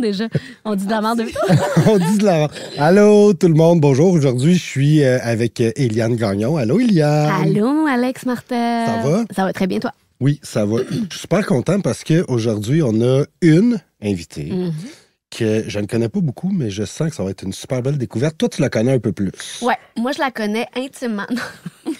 déjà? On dit de la On dit de la Allô, tout le monde, bonjour. Aujourd'hui, je suis euh, avec euh, Eliane Gagnon. Allô, Eliane. Allô, Alex Martin. Ça va? Ça va très bien, toi? Oui, ça va. je suis super content parce qu'aujourd'hui, on a une invitée. Mhm que je ne connais pas beaucoup, mais je sens que ça va être une super belle découverte. Toi, tu la connais un peu plus. Ouais, moi, je la connais intimement. OK.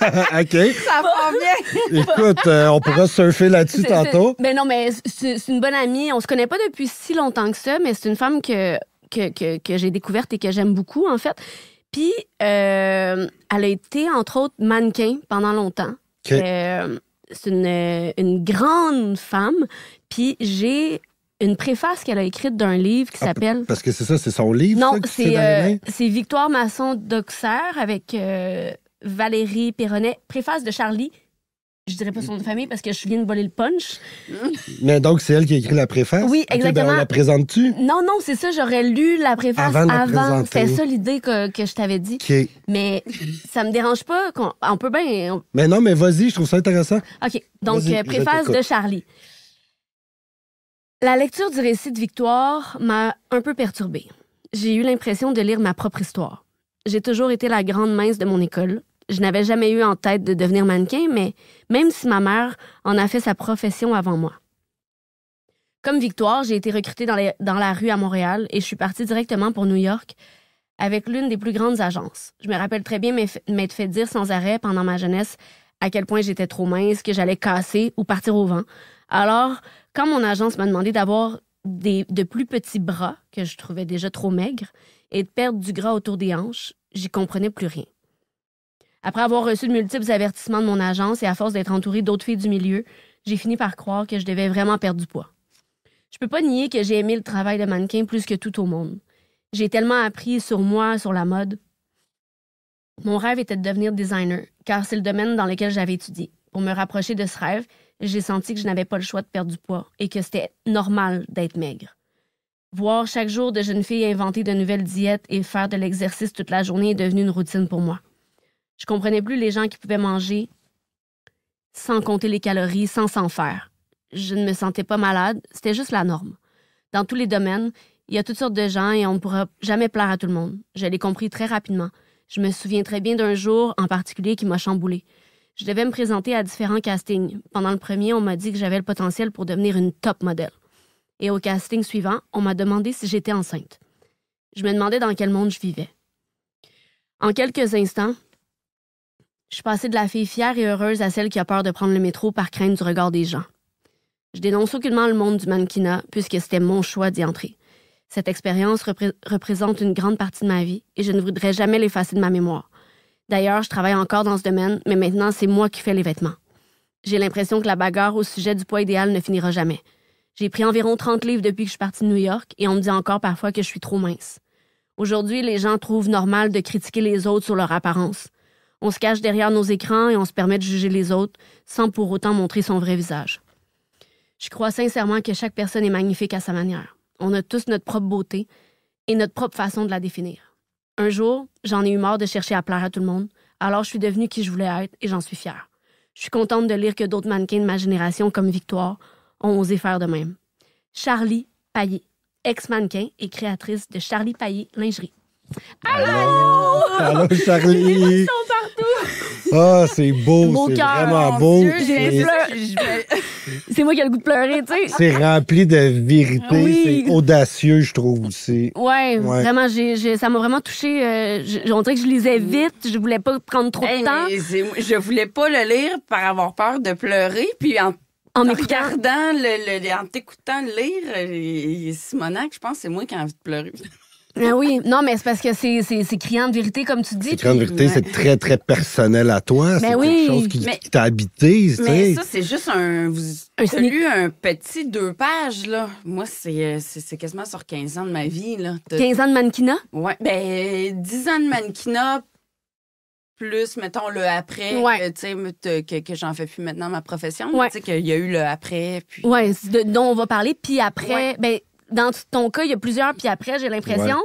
Ça va bien. Écoute, euh, on pourra surfer là-dessus tantôt. Mais ben non, mais c'est une bonne amie. On ne se connaît pas depuis si longtemps que ça, mais c'est une femme que, que, j'ai découverte et que j'aime beaucoup, en fait. Puis, euh, elle a été, entre autres, mannequin pendant longtemps. Euh, c'est une, une grande femme. Puis, j'ai une préface qu'elle a écrite d'un livre qui ah, s'appelle. Parce que c'est ça, c'est son livre. Non, euh, c'est Victoire Masson d'Auxerre avec euh, Valérie Perronnet, préface de Charlie. Je dirais pas son de famille parce que je viens de voler le punch. Mais donc, c'est elle qui a écrit la préface? Oui, ben, exactement. la présente-tu? Non, non, c'est ça. J'aurais lu la préface avant. avant. C'est ça l'idée que, je t'avais dit. Mais ça me dérange pas. On, peut bien. Mais non, mais vas-y, je trouve ça intéressant. OK. Donc, euh, préface de Charlie. La lecture du récit de Victoire m'a un peu perturbée. J'ai eu l'impression de lire ma propre histoire. J'ai toujours été la grande mince de mon école. Je n'avais jamais eu en tête de devenir mannequin, mais même si ma mère en a fait sa profession avant moi. Comme Victoire, j'ai été recrutée dans, dans la rue à Montréal et je suis partie directement pour New York avec l'une des plus grandes agences. Je me rappelle très bien m'être fait dire sans arrêt pendant ma jeunesse à quel point j'étais trop mince, que j'allais casser ou partir au vent, alors, quand mon agence m'a demandé d'avoir de plus petits bras, que je trouvais déjà trop maigres, et de perdre du gras autour des hanches, j'y comprenais plus rien. Après avoir reçu de multiples avertissements de mon agence et à force d'être entourée d'autres filles du milieu, j'ai fini par croire que je devais vraiment perdre du poids. Je peux pas nier que j'ai aimé le travail de mannequin plus que tout au monde. J'ai tellement appris sur moi, sur la mode. Mon rêve était de devenir designer, car c'est le domaine dans lequel j'avais étudié. Pour me rapprocher de ce rêve, j'ai senti que je n'avais pas le choix de perdre du poids et que c'était normal d'être maigre. Voir chaque jour de jeunes filles inventer de nouvelles diètes et faire de l'exercice toute la journée est devenu une routine pour moi. Je comprenais plus les gens qui pouvaient manger sans compter les calories, sans s'en faire. Je ne me sentais pas malade, c'était juste la norme. Dans tous les domaines, il y a toutes sortes de gens et on ne pourra jamais plaire à tout le monde. Je l'ai compris très rapidement. Je me souviens très bien d'un jour en particulier qui m'a chamboulé. Je devais me présenter à différents castings. Pendant le premier, on m'a dit que j'avais le potentiel pour devenir une top modèle. Et au casting suivant, on m'a demandé si j'étais enceinte. Je me demandais dans quel monde je vivais. En quelques instants, je passais de la fille fière et heureuse à celle qui a peur de prendre le métro par crainte du regard des gens. Je dénonce aucunement le monde du mannequinat puisque c'était mon choix d'y entrer. Cette expérience représente une grande partie de ma vie et je ne voudrais jamais l'effacer de ma mémoire. D'ailleurs, je travaille encore dans ce domaine, mais maintenant, c'est moi qui fais les vêtements. J'ai l'impression que la bagarre au sujet du poids idéal ne finira jamais. J'ai pris environ 30 livres depuis que je suis partie de New York et on me dit encore parfois que je suis trop mince. Aujourd'hui, les gens trouvent normal de critiquer les autres sur leur apparence. On se cache derrière nos écrans et on se permet de juger les autres sans pour autant montrer son vrai visage. Je crois sincèrement que chaque personne est magnifique à sa manière. On a tous notre propre beauté et notre propre façon de la définir. Un jour, j'en ai eu marre de chercher à plaire à tout le monde, alors je suis devenue qui je voulais être et j'en suis fière. Je suis contente de lire que d'autres mannequins de ma génération, comme Victoire, ont osé faire de même. Charlie Paillet, ex-mannequin et créatrice de Charlie Paillet Lingerie. Allô! Allô, Charlie! Les sont partout! Ah, c'est beau, c'est vraiment beau. J'ai c'est moi qui ai le goût de pleurer, tu sais. C'est rempli de vérité, c'est audacieux, je trouve aussi. Ouais, vraiment, ça m'a vraiment touché. Euh, je on dirait que je lisais vite, je voulais pas prendre trop de temps. Je voulais pas le lire par avoir peur de pleurer, puis en en, regardant, le, en t'écoutant lire, et, euh, Simonac, je pense que c'est moi qui ai envie de pleurer. Ben oui, non, mais c'est parce que c'est, criant de vérité, comme tu dis. C'est criant de vérité, c'est très, très personnel à toi. Mais ben c'est oui. quelque chose qui, t'a habité. Mais ça, c'est juste un. Vous lu un petit deux pages, là. Moi, c'est, euh, quasiment sur 15 ans de ma vie, là. 15 ans de mannequinat? Oui. Ben, 10 ans de mannequinat, plus, mettons, le après, ouais. que, euh, que, que, j'en fais plus maintenant ma profession. Ouais. Tu sais, qu'il y a eu le après. Puis... Oui, dont on va parler. Puis après, ben dans ton cas, il y a plusieurs puis après, j'ai l'impression.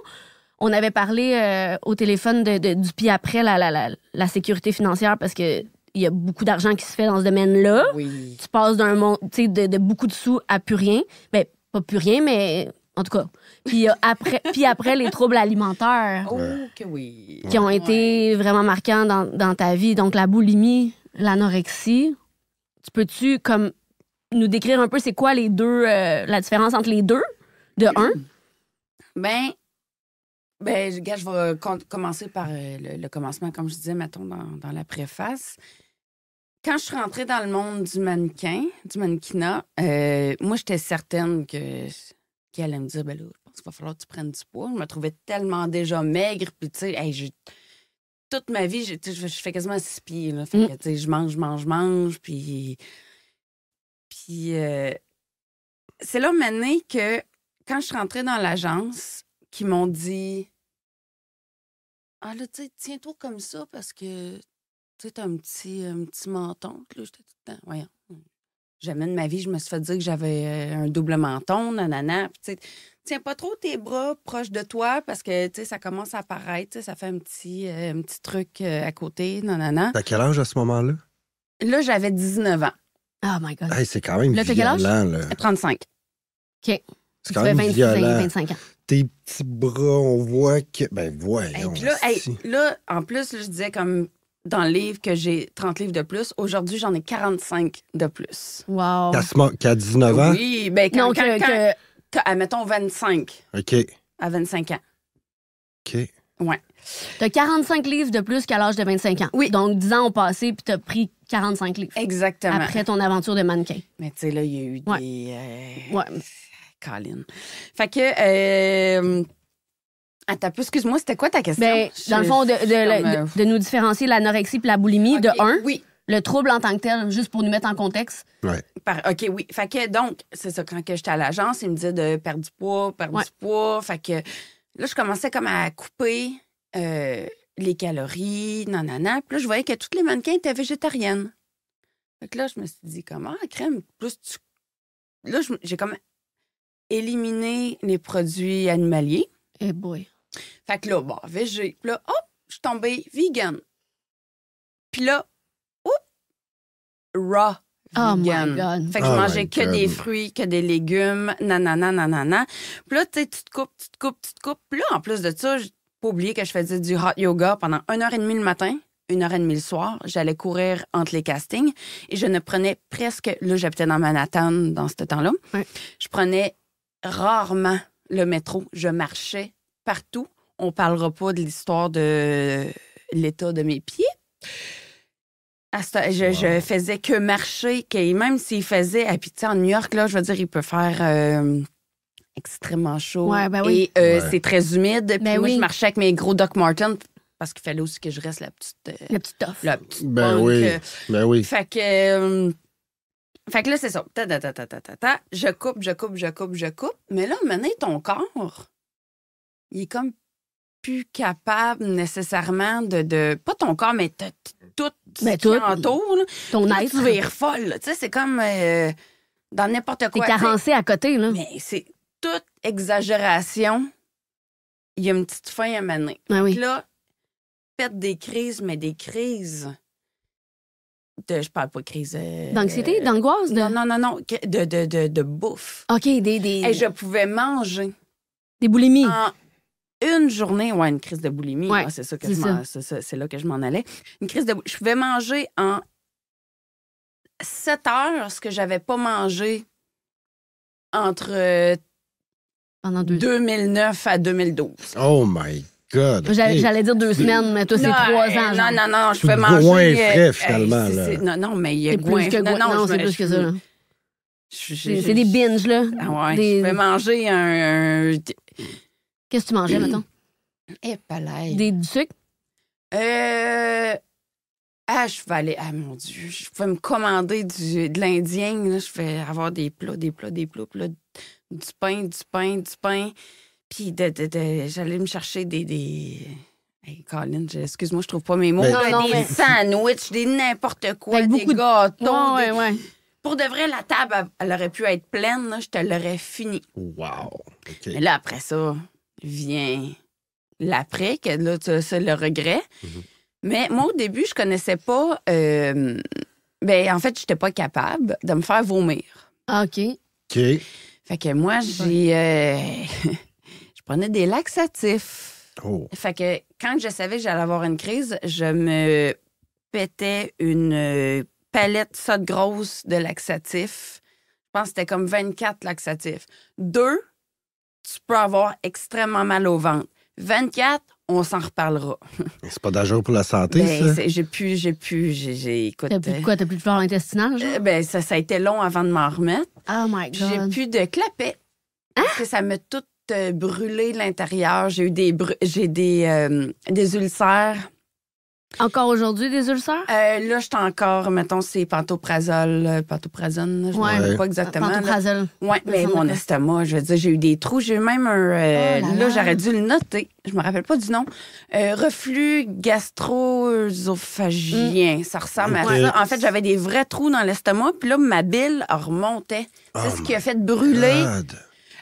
On avait parlé euh, au téléphone du puis après la, la, sécurité financière parce que il y a beaucoup d'argent qui se fait dans ce domaine-là. Tu passes d'un monde, de, beaucoup de sous à plus rien. Ben, pas plus rien, mais en tout cas. Puis euh, après, puis après les troubles alimentaires. Oh, qui ont été vraiment marquants dans, ta vie. Donc, la boulimie, l'anorexie. Tu peux-tu, comme, nous décrire un peu c'est quoi les deux, euh, la différence entre les deux? De un, ben, ben, je vais commencer par euh, le, commencement, comme je disais, mettons, dans, la préface. Quand je suis rentrée dans le monde du mannequin, du mannequinat, euh, moi, j'étais certaine que qu'elle allait me dire, ben là, je pense qu'il va falloir que tu prennes du poids. Je me trouvais tellement déjà maigre, puis tu sais, toute ma vie, je, fais quasiment six pieds. Là. Fait mm. je mange, je mange, mange. Puis. Puis. Euh, c'est là, maintenant que quand je suis rentrée dans l'agence, qui m'ont dit Ah là, tu sais, tiens-toi comme ça parce que tu sais, un petit, un petit menton. Là, j'étais tout le temps, voyons. Jamais de ma vie, je me suis fait dire que j'avais euh, un double menton, nanana. Puis, tiens pas trop tes bras proches de toi parce que, tu sais, ça commence à apparaître, ça fait un petit, euh, petit truc euh, à côté, nanana. T'as quel âge à ce moment-là? Là, j'avais 19 ans. Oh my God. c'est quand même là, violent, quel âge? là. 35. OK. C'est quand 25 ans. Tes petits bras, on voit que. Ben, voyons. là, en plus, je disais comme dans le livre que j'ai 30 livres de plus. Aujourd'hui, j'en ai 45 de plus. Wow. Qu'à 19 ans? Oui, ben quand, que, mettons 25. OK. À 25 ans. OK. Ouais. T'as 45 livres de plus qu'à l'âge de 25 ans. Oui. Donc, 10 ans ont passé, puis t'as pris 45 livres. Exactement. Après ton aventure de mannequin. Mais tu sais, là, il y a eu des. Euh, ouais. Colin. Fait que. Euh, excuse-moi, c'était quoi ta question? Ben, dans le fond, de, de, euh, nous différencier l'anorexie et la boulimie de un. Oui. Le trouble en tant que tel, juste pour nous mettre en contexte. Oui. OK, oui. Fait que donc, c'est ça, quand j'étais à l'agence, ils me disaient de perdre du poids, perdre du poids. Fait que là, je commençais comme à couper euh, les calories, nanana. Puis là, je voyais que toutes les mannequins étaient végétariennes. Fait que là, je me suis dit, comment, ah, crème, plus tu. Là, j'ai comme éliminer les produits animaliers. Eh boy. Fait que là, bon, végé. là, hop, je suis tombée vegan. Puis là, raw oh vegan. Oh fait que je oh mangeais que des fruits, que des légumes, nanana, nanana. Puis là, tu sais, tu te coupes, tu te coupes, tu te coupes. Puis là, en plus de ça, j'ai pas oublié que je faisais du hot yoga pendant une heure et demie le matin une heure et demie le soir. J'allais courir entre les castings et je ne prenais presque. Là, j'habitais dans Manhattan dans ce temps-là. Je prenais rarement le métro. Je marchais partout. On parlera pas de l'histoire de l'état de mes pieds. Je, faisais que marcher, même s'il faisait, à puis en New York, là, je veux dire, il peut faire euh, extrêmement chaud. Ben et euh, c'est très humide. Puis ben je marchais avec mes gros Doc Martens parce qu'il fallait aussi que je reste la petite. Euh, la petite toffe. Ben oui. Ben oui. Fait que. Fait que là, c'est ça. je coupe, je coupe, je coupe, je coupe. Mais là, maintenant, ton corps, il est comme plus capable nécessairement de. pas ton corps, mais tout ce ben, qui entoure. Ton être. Tu folle. Tu sais, c'est comme euh, dans n'importe quoi. T'es carencé à côté, là. Mais c'est toute exagération. Il y a une petite fin à mener. Ben ah Là, pète des crises, mais des crises je parle pas de crise. Euh, D'anxiété, d'angoisse? Non, non, non, De, de, de, de bouffe. OK, des. Et je pouvais manger. Des boulimies. En une journée, ouais, une crise de boulimie. c'est ça que c'est là que je m'en allais. Une crise de Je pouvais manger en sept heures ce que j'avais pas mangé entre euh, Pendant 2009 à 2012. Oh my J'allais dire deux semaines, mais toi, c'est trois euh, ans. Non, non, non, je fais manger. moins frais, euh, finalement. Là. Non, non, mais il y a Non, c'est plus que ça. C'est des binges, là. Ah ouais, je vais manger un... Qu'est-ce que tu mangeais, mettons? Eh, palais. Des, du Euh... Ah, je vais aller... Ah, mon Dieu, je vais me commander du, de l'Indien. Je vais avoir des plats, des plats, des plats, plats, du pain, du pain, du pain. Puis de, de, j'allais me chercher des. des... Hey, Colin, excuse-moi, je trouve pas mes mots. Ben, des sandwichs, des n'importe quoi, des beaucoup Pour de vrai, la table, elle aurait pu être pleine. Là, je te l'aurais fini. Wow. Mais là, après ça, vient l'après, que là, c'est le regret. Mhm. Mais moi, au début, je connaissais pas. Euh, ben, en fait, j'étais pas capable de me faire vomir. Ah, OK. OK. Fait que moi, j'ai. Euh, prenais des laxatifs. Oh. Fait que quand je savais que j'allais avoir une crise, je me pétais une euh, palette ça de grosse de laxatifs. Je pense que c'était comme 24 laxatifs. Deux, tu peux avoir extrêmement mal au ventre. 24, on s'en reparlera. C'est pas dangereux pour la santé, ben, ça? J'ai pu, j'ai pu, j'ai... T'as plus de euh, quoi? T'as plus de flore intestinale, eh Ben, ça, a été long avant de m'en remettre. Oh my God! J'ai plus de clapet. Hein? Parce que ça me tout brûler l'intérieur. J'ai eu des, j'ai des, euh, des ulcères. Encore aujourd'hui, des ulcères? Euh, là, je encore, mettons, c'est pantoprazole, euh, pantoprazone, je ne sais pas exactement. Pantoprazole. Oui, mais mon estomac, je veux dire, j'ai eu des trous. J'ai eu même un. Oh là, j'aurais dû le noter. Je me rappelle pas du nom. reflux gastro-œsophagien. Mm. Ça ressemble à ça. En fait, j'avais des vrais trous dans l'estomac, puis là, ma bile remontait. c'est oh ce qui a fait brûler.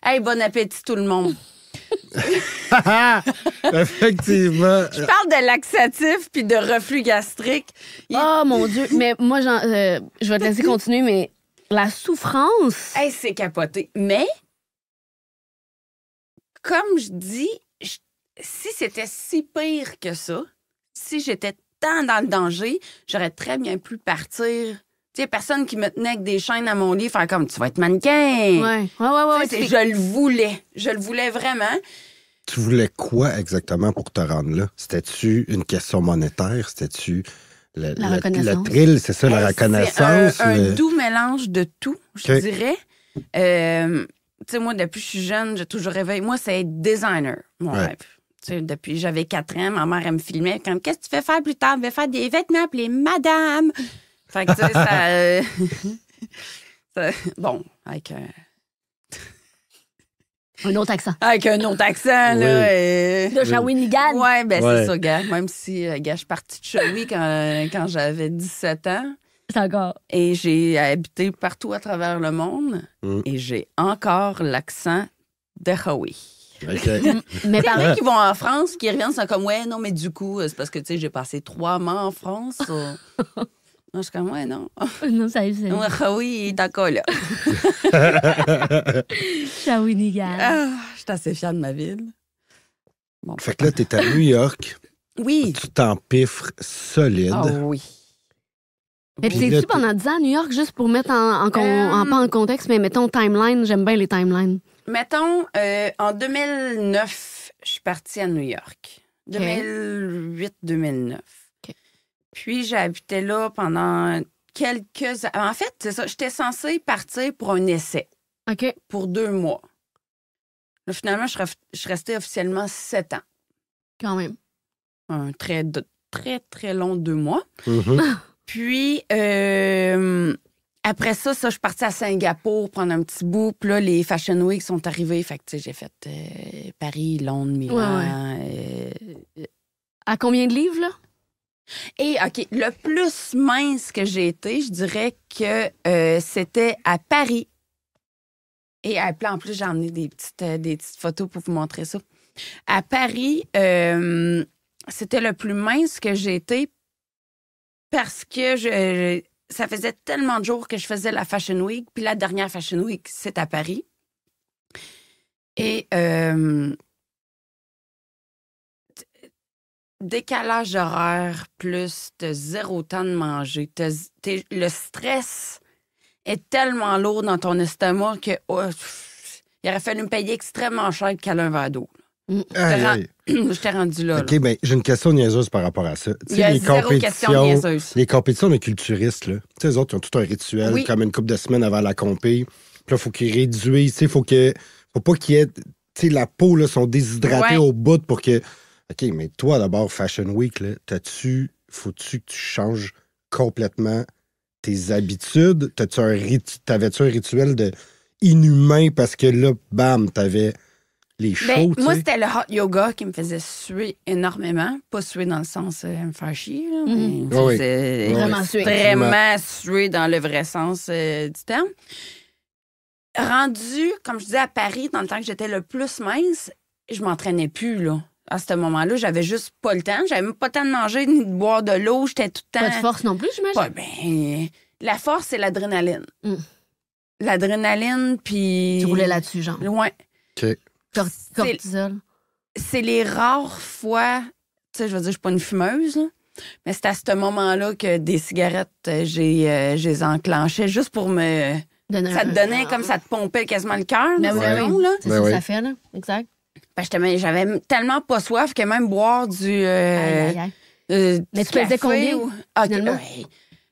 Hey, bon appétit tout le monde. Effectivement. Je parle de laxatif puis de reflux gastrique. Oh mon Dieu, mais moi, euh, je vais te laisser continuer, mais la souffrance. Hey, c'est capoté. Mais, comme je dis, si c'était si pire que ça, si j'étais tant dans le danger, j'aurais très bien pu partir tu personne qui me tenait avec des chaînes à mon lit, faire comme tu vas être mannequin. Ouais, ouais, ouais. ouais je le voulais. Je le voulais vraiment. Tu voulais quoi exactement pour te rendre là? C'était-tu une question monétaire? C'était-tu. Le, la c'est ça, la euh, reconnaissance. Un, un, doux mélange de tout, je dirais. Euh, tu sais, moi, depuis que je suis jeune, j'ai toujours rêvé. Moi, c'est être designer, mon ouais. depuis j'avais 4 ans, ma mère, elle me filmait. Comme, qu'est-ce que tu fais faire plus tard? Je vais faire des vêtements, appelés madame. Fait que, tu sais, euh, ça, Bon, avec un. Un autre accent. Avec un autre accent, là. De Shawinigan. Oui, ben c'est ça, gars. Même si, euh, gars, je suis partie de Shawi quand, quand j'avais 17 ans. C'est encore. Et j'ai habité partout à travers le monde. Mm. Et j'ai encore l'accent de Hawaii. Okay. mais pareil qui vont en France, qui reviennent, sont comme, ouais, non, mais du coup, euh, c'est parce que, tu sais, j'ai passé trois mois en France. Je suis comme, moi non. Non, ça y Oui, Shawinigan. Ah, je suis assez fière de ma ville. fait que là, t'es à New York. oui. Tu t'empiffres solide. Ah oui. Mais tu tu pendant 10 ans à New York, juste pour mettre en, euh, pas en contexte, mais mettons timeline, j'aime bien les timelines. Mettons, euh, en 2009, je suis partie à New York. 2008-2009. Puis j'habitais là pendant quelques... En fait, c'est ça, j'étais censée partir pour un essai. OK. Pour deux mois. finalement, je, restais officiellement sept ans. Quand même. Un très, très, très long deux mois. Mm-hmm. Puis, euh, après ça, ça, je suis partie à Singapour prendre un petit bout. Puis là, les Fashion Week sont arrivés. Fait que, tu sais, j'ai fait euh, Paris, Londres, Milan. Euh, à combien de livres, là? Et OK, le plus mince que j'ai été, je dirais que euh, c'était à Paris. Et euh, en plus, j'ai emmené des petites, euh, des petites photos pour vous montrer ça. À Paris, c'était le plus mince que j'ai été parce que je, ça faisait tellement de jours que je faisais la Fashion Week. Puis la dernière Fashion Week, c'est à Paris. Et décalage horaire, plus t'as zéro temps de manger, le stress est tellement lourd dans ton estomac que il aurait fallu me payer extrêmement cher de un verre d'eau. Mm. Je t'ai rendu là. OK, ben, j'ai une question niaiseuse par rapport à ça. les, compétitions, les compétitions de culturistes, là. Tu sais, autres, ils ont tout un rituel, comme une couple de semaines avant la compé. là, il faut qu'ils réduisent. Il faut, que, faut pas qu'ils aient. Tu sais, la peau, là, sont déshydratées au bout pour que OK, mais toi, d'abord, Fashion Week, t'as-tu, faut-tu que tu changes complètement tes habitudes? tu un t'avais-tu un rituel de inhumain parce que là, bam, t'avais les choses? Ben, moi, c'était le hot yoga qui me faisait suer énormément. Pas suer dans le sens euh, me faire mm-hmm. mais c'était vraiment suer. dans le vrai sens euh, du terme. Rendu, comme je disais, à Paris, dans le temps que j'étais le plus mince, je m'entraînais plus, là à ce moment-là, j'avais juste pas le temps. J'avais même pas le temps de manger ni de boire de l'eau. J'étais tout le temps. Pas de force non plus, j'imagine. Ben, la force, c'est l'adrénaline. Hmm. L'adrénaline, puis. Tu roulais là-dessus, genre. Loin. OK. cortisol. C'est les rares fois. Tu sais, je veux dire, je suis pas une fumeuse, Mais c'est à ce moment-là que des cigarettes, euh, j'ai euh, enclenchais juste pour me. ça te donnait comme ça te pompait quasiment le cœur. Mais ben C'est ben ça que ça fait, là. Exact j'avais tellement pas soif que même boire du. Euh, euh Mais tu pesais combien? Ah,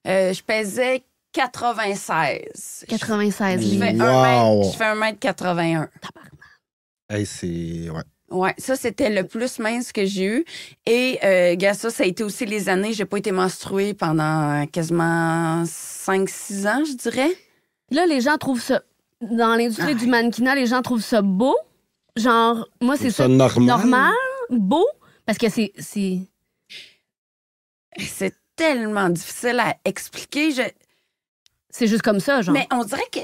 euh, je pesais 96. 96, je, je fais, 1m81. Ouais. Ouais, ça, c'était le plus mince que j'ai eu. Et, euh, gars, ça, ça a été aussi les années. J'ai pas été menstruée pendant quasiment 5-6 ans, je dirais. Là, les gens trouvent ça. Dans l'industrie ah. du mannequinat, les gens trouvent ça beau genre, moi, c'est ça, normal. beau, parce que c'est. C'est tellement difficile à expliquer. Je... C'est juste comme ça, genre. Mais on dirait que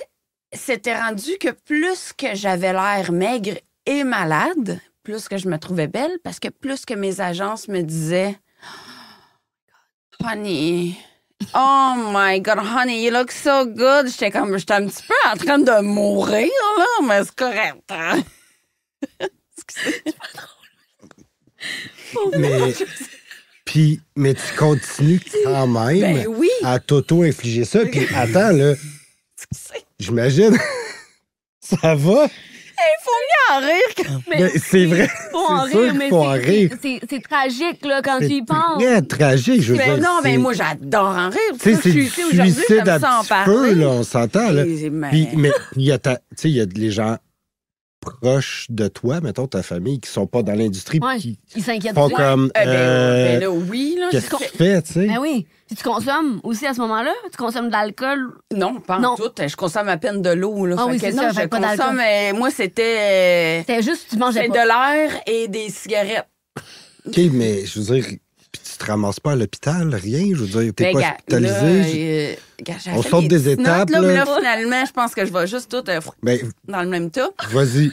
c'était rendu que plus que j'avais l'air maigre et malade, plus que je me trouvais belle, parce que plus que mes agences me disaient Honey, oh my God, honey, you look so good. J'étais comme, j'étais un petit peu en train de mourir, là, mais c'est correct. Hein? c'est pas drôle. mais, tu continues quand même ben à t'auto-infliger ça. Puis attends, là, j'imagine, ça va? Il faut mieux en rire. quand ben, Mais c'est vrai. Il faut en rire, mais c'est, tragique là, quand tu y penses. C'est tragique, je Non, mais moi, j'adore en rire. C'est sais suis ici aujourd'hui, je Peu, là, on s'entend. mais il y a, des gens proches de toi, mettons ta famille, qui sont pas dans l'industrie, ouais, ils s'inquiètent font comme eh ben, euh, ben, là, oui là, qu'est-ce que tu fais, tu sais Ben oui. tu consommes aussi à ce moment-là Tu consommes de l'alcool Non, pas en tout. Je consomme à peine de l'eau ah je consomme. Euh, moi, c'était. Euh, c'était juste tu mangeais pas. de l'air et des cigarettes. Ok, mais je veux dire, tu te ramasses pas à l'hôpital, rien. Je veux dire, t'es ben, pas hospitalisé. Là, on sort des, étapes. là, finalement, je pense que je vais juste tout euh, ben, dans le même tas. Vas-y.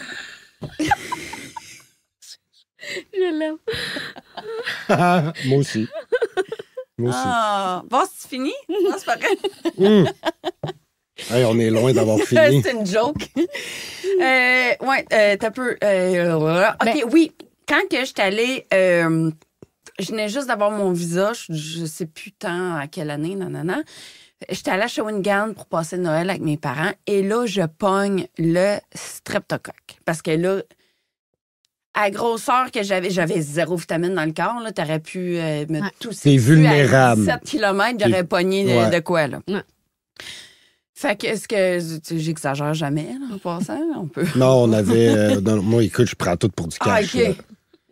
je l'aime. Moi aussi. Moi aussi. Ah, bon, c'est fini? Non, c'est pas vrai. Hmm. on est loin d'avoir fini. c'est une joke. euh, ouais, euh, t'as peu. Euh, OK, ben- oui. Quand que je suis allée, euh, je venais juste d'avoir mon visa, je, je sais plus tant à quelle année, nanana. J'étais allée à Shawinigan pour passer Noël avec mes parents et là, je pogne le streptocoque. Parce que là, à grosseur que j'avais, j'avais zéro vitamine dans le corps. Là, t'aurais pu euh, me tousser. T'es vulnérable. À 7 km, j'aurais pogné de quoi, là. Fait que, est-ce que j'exagère jamais, en passant? On peut. Non, on avait. Euh, moi, écoute, je prends tout pour du ah, cash. OK.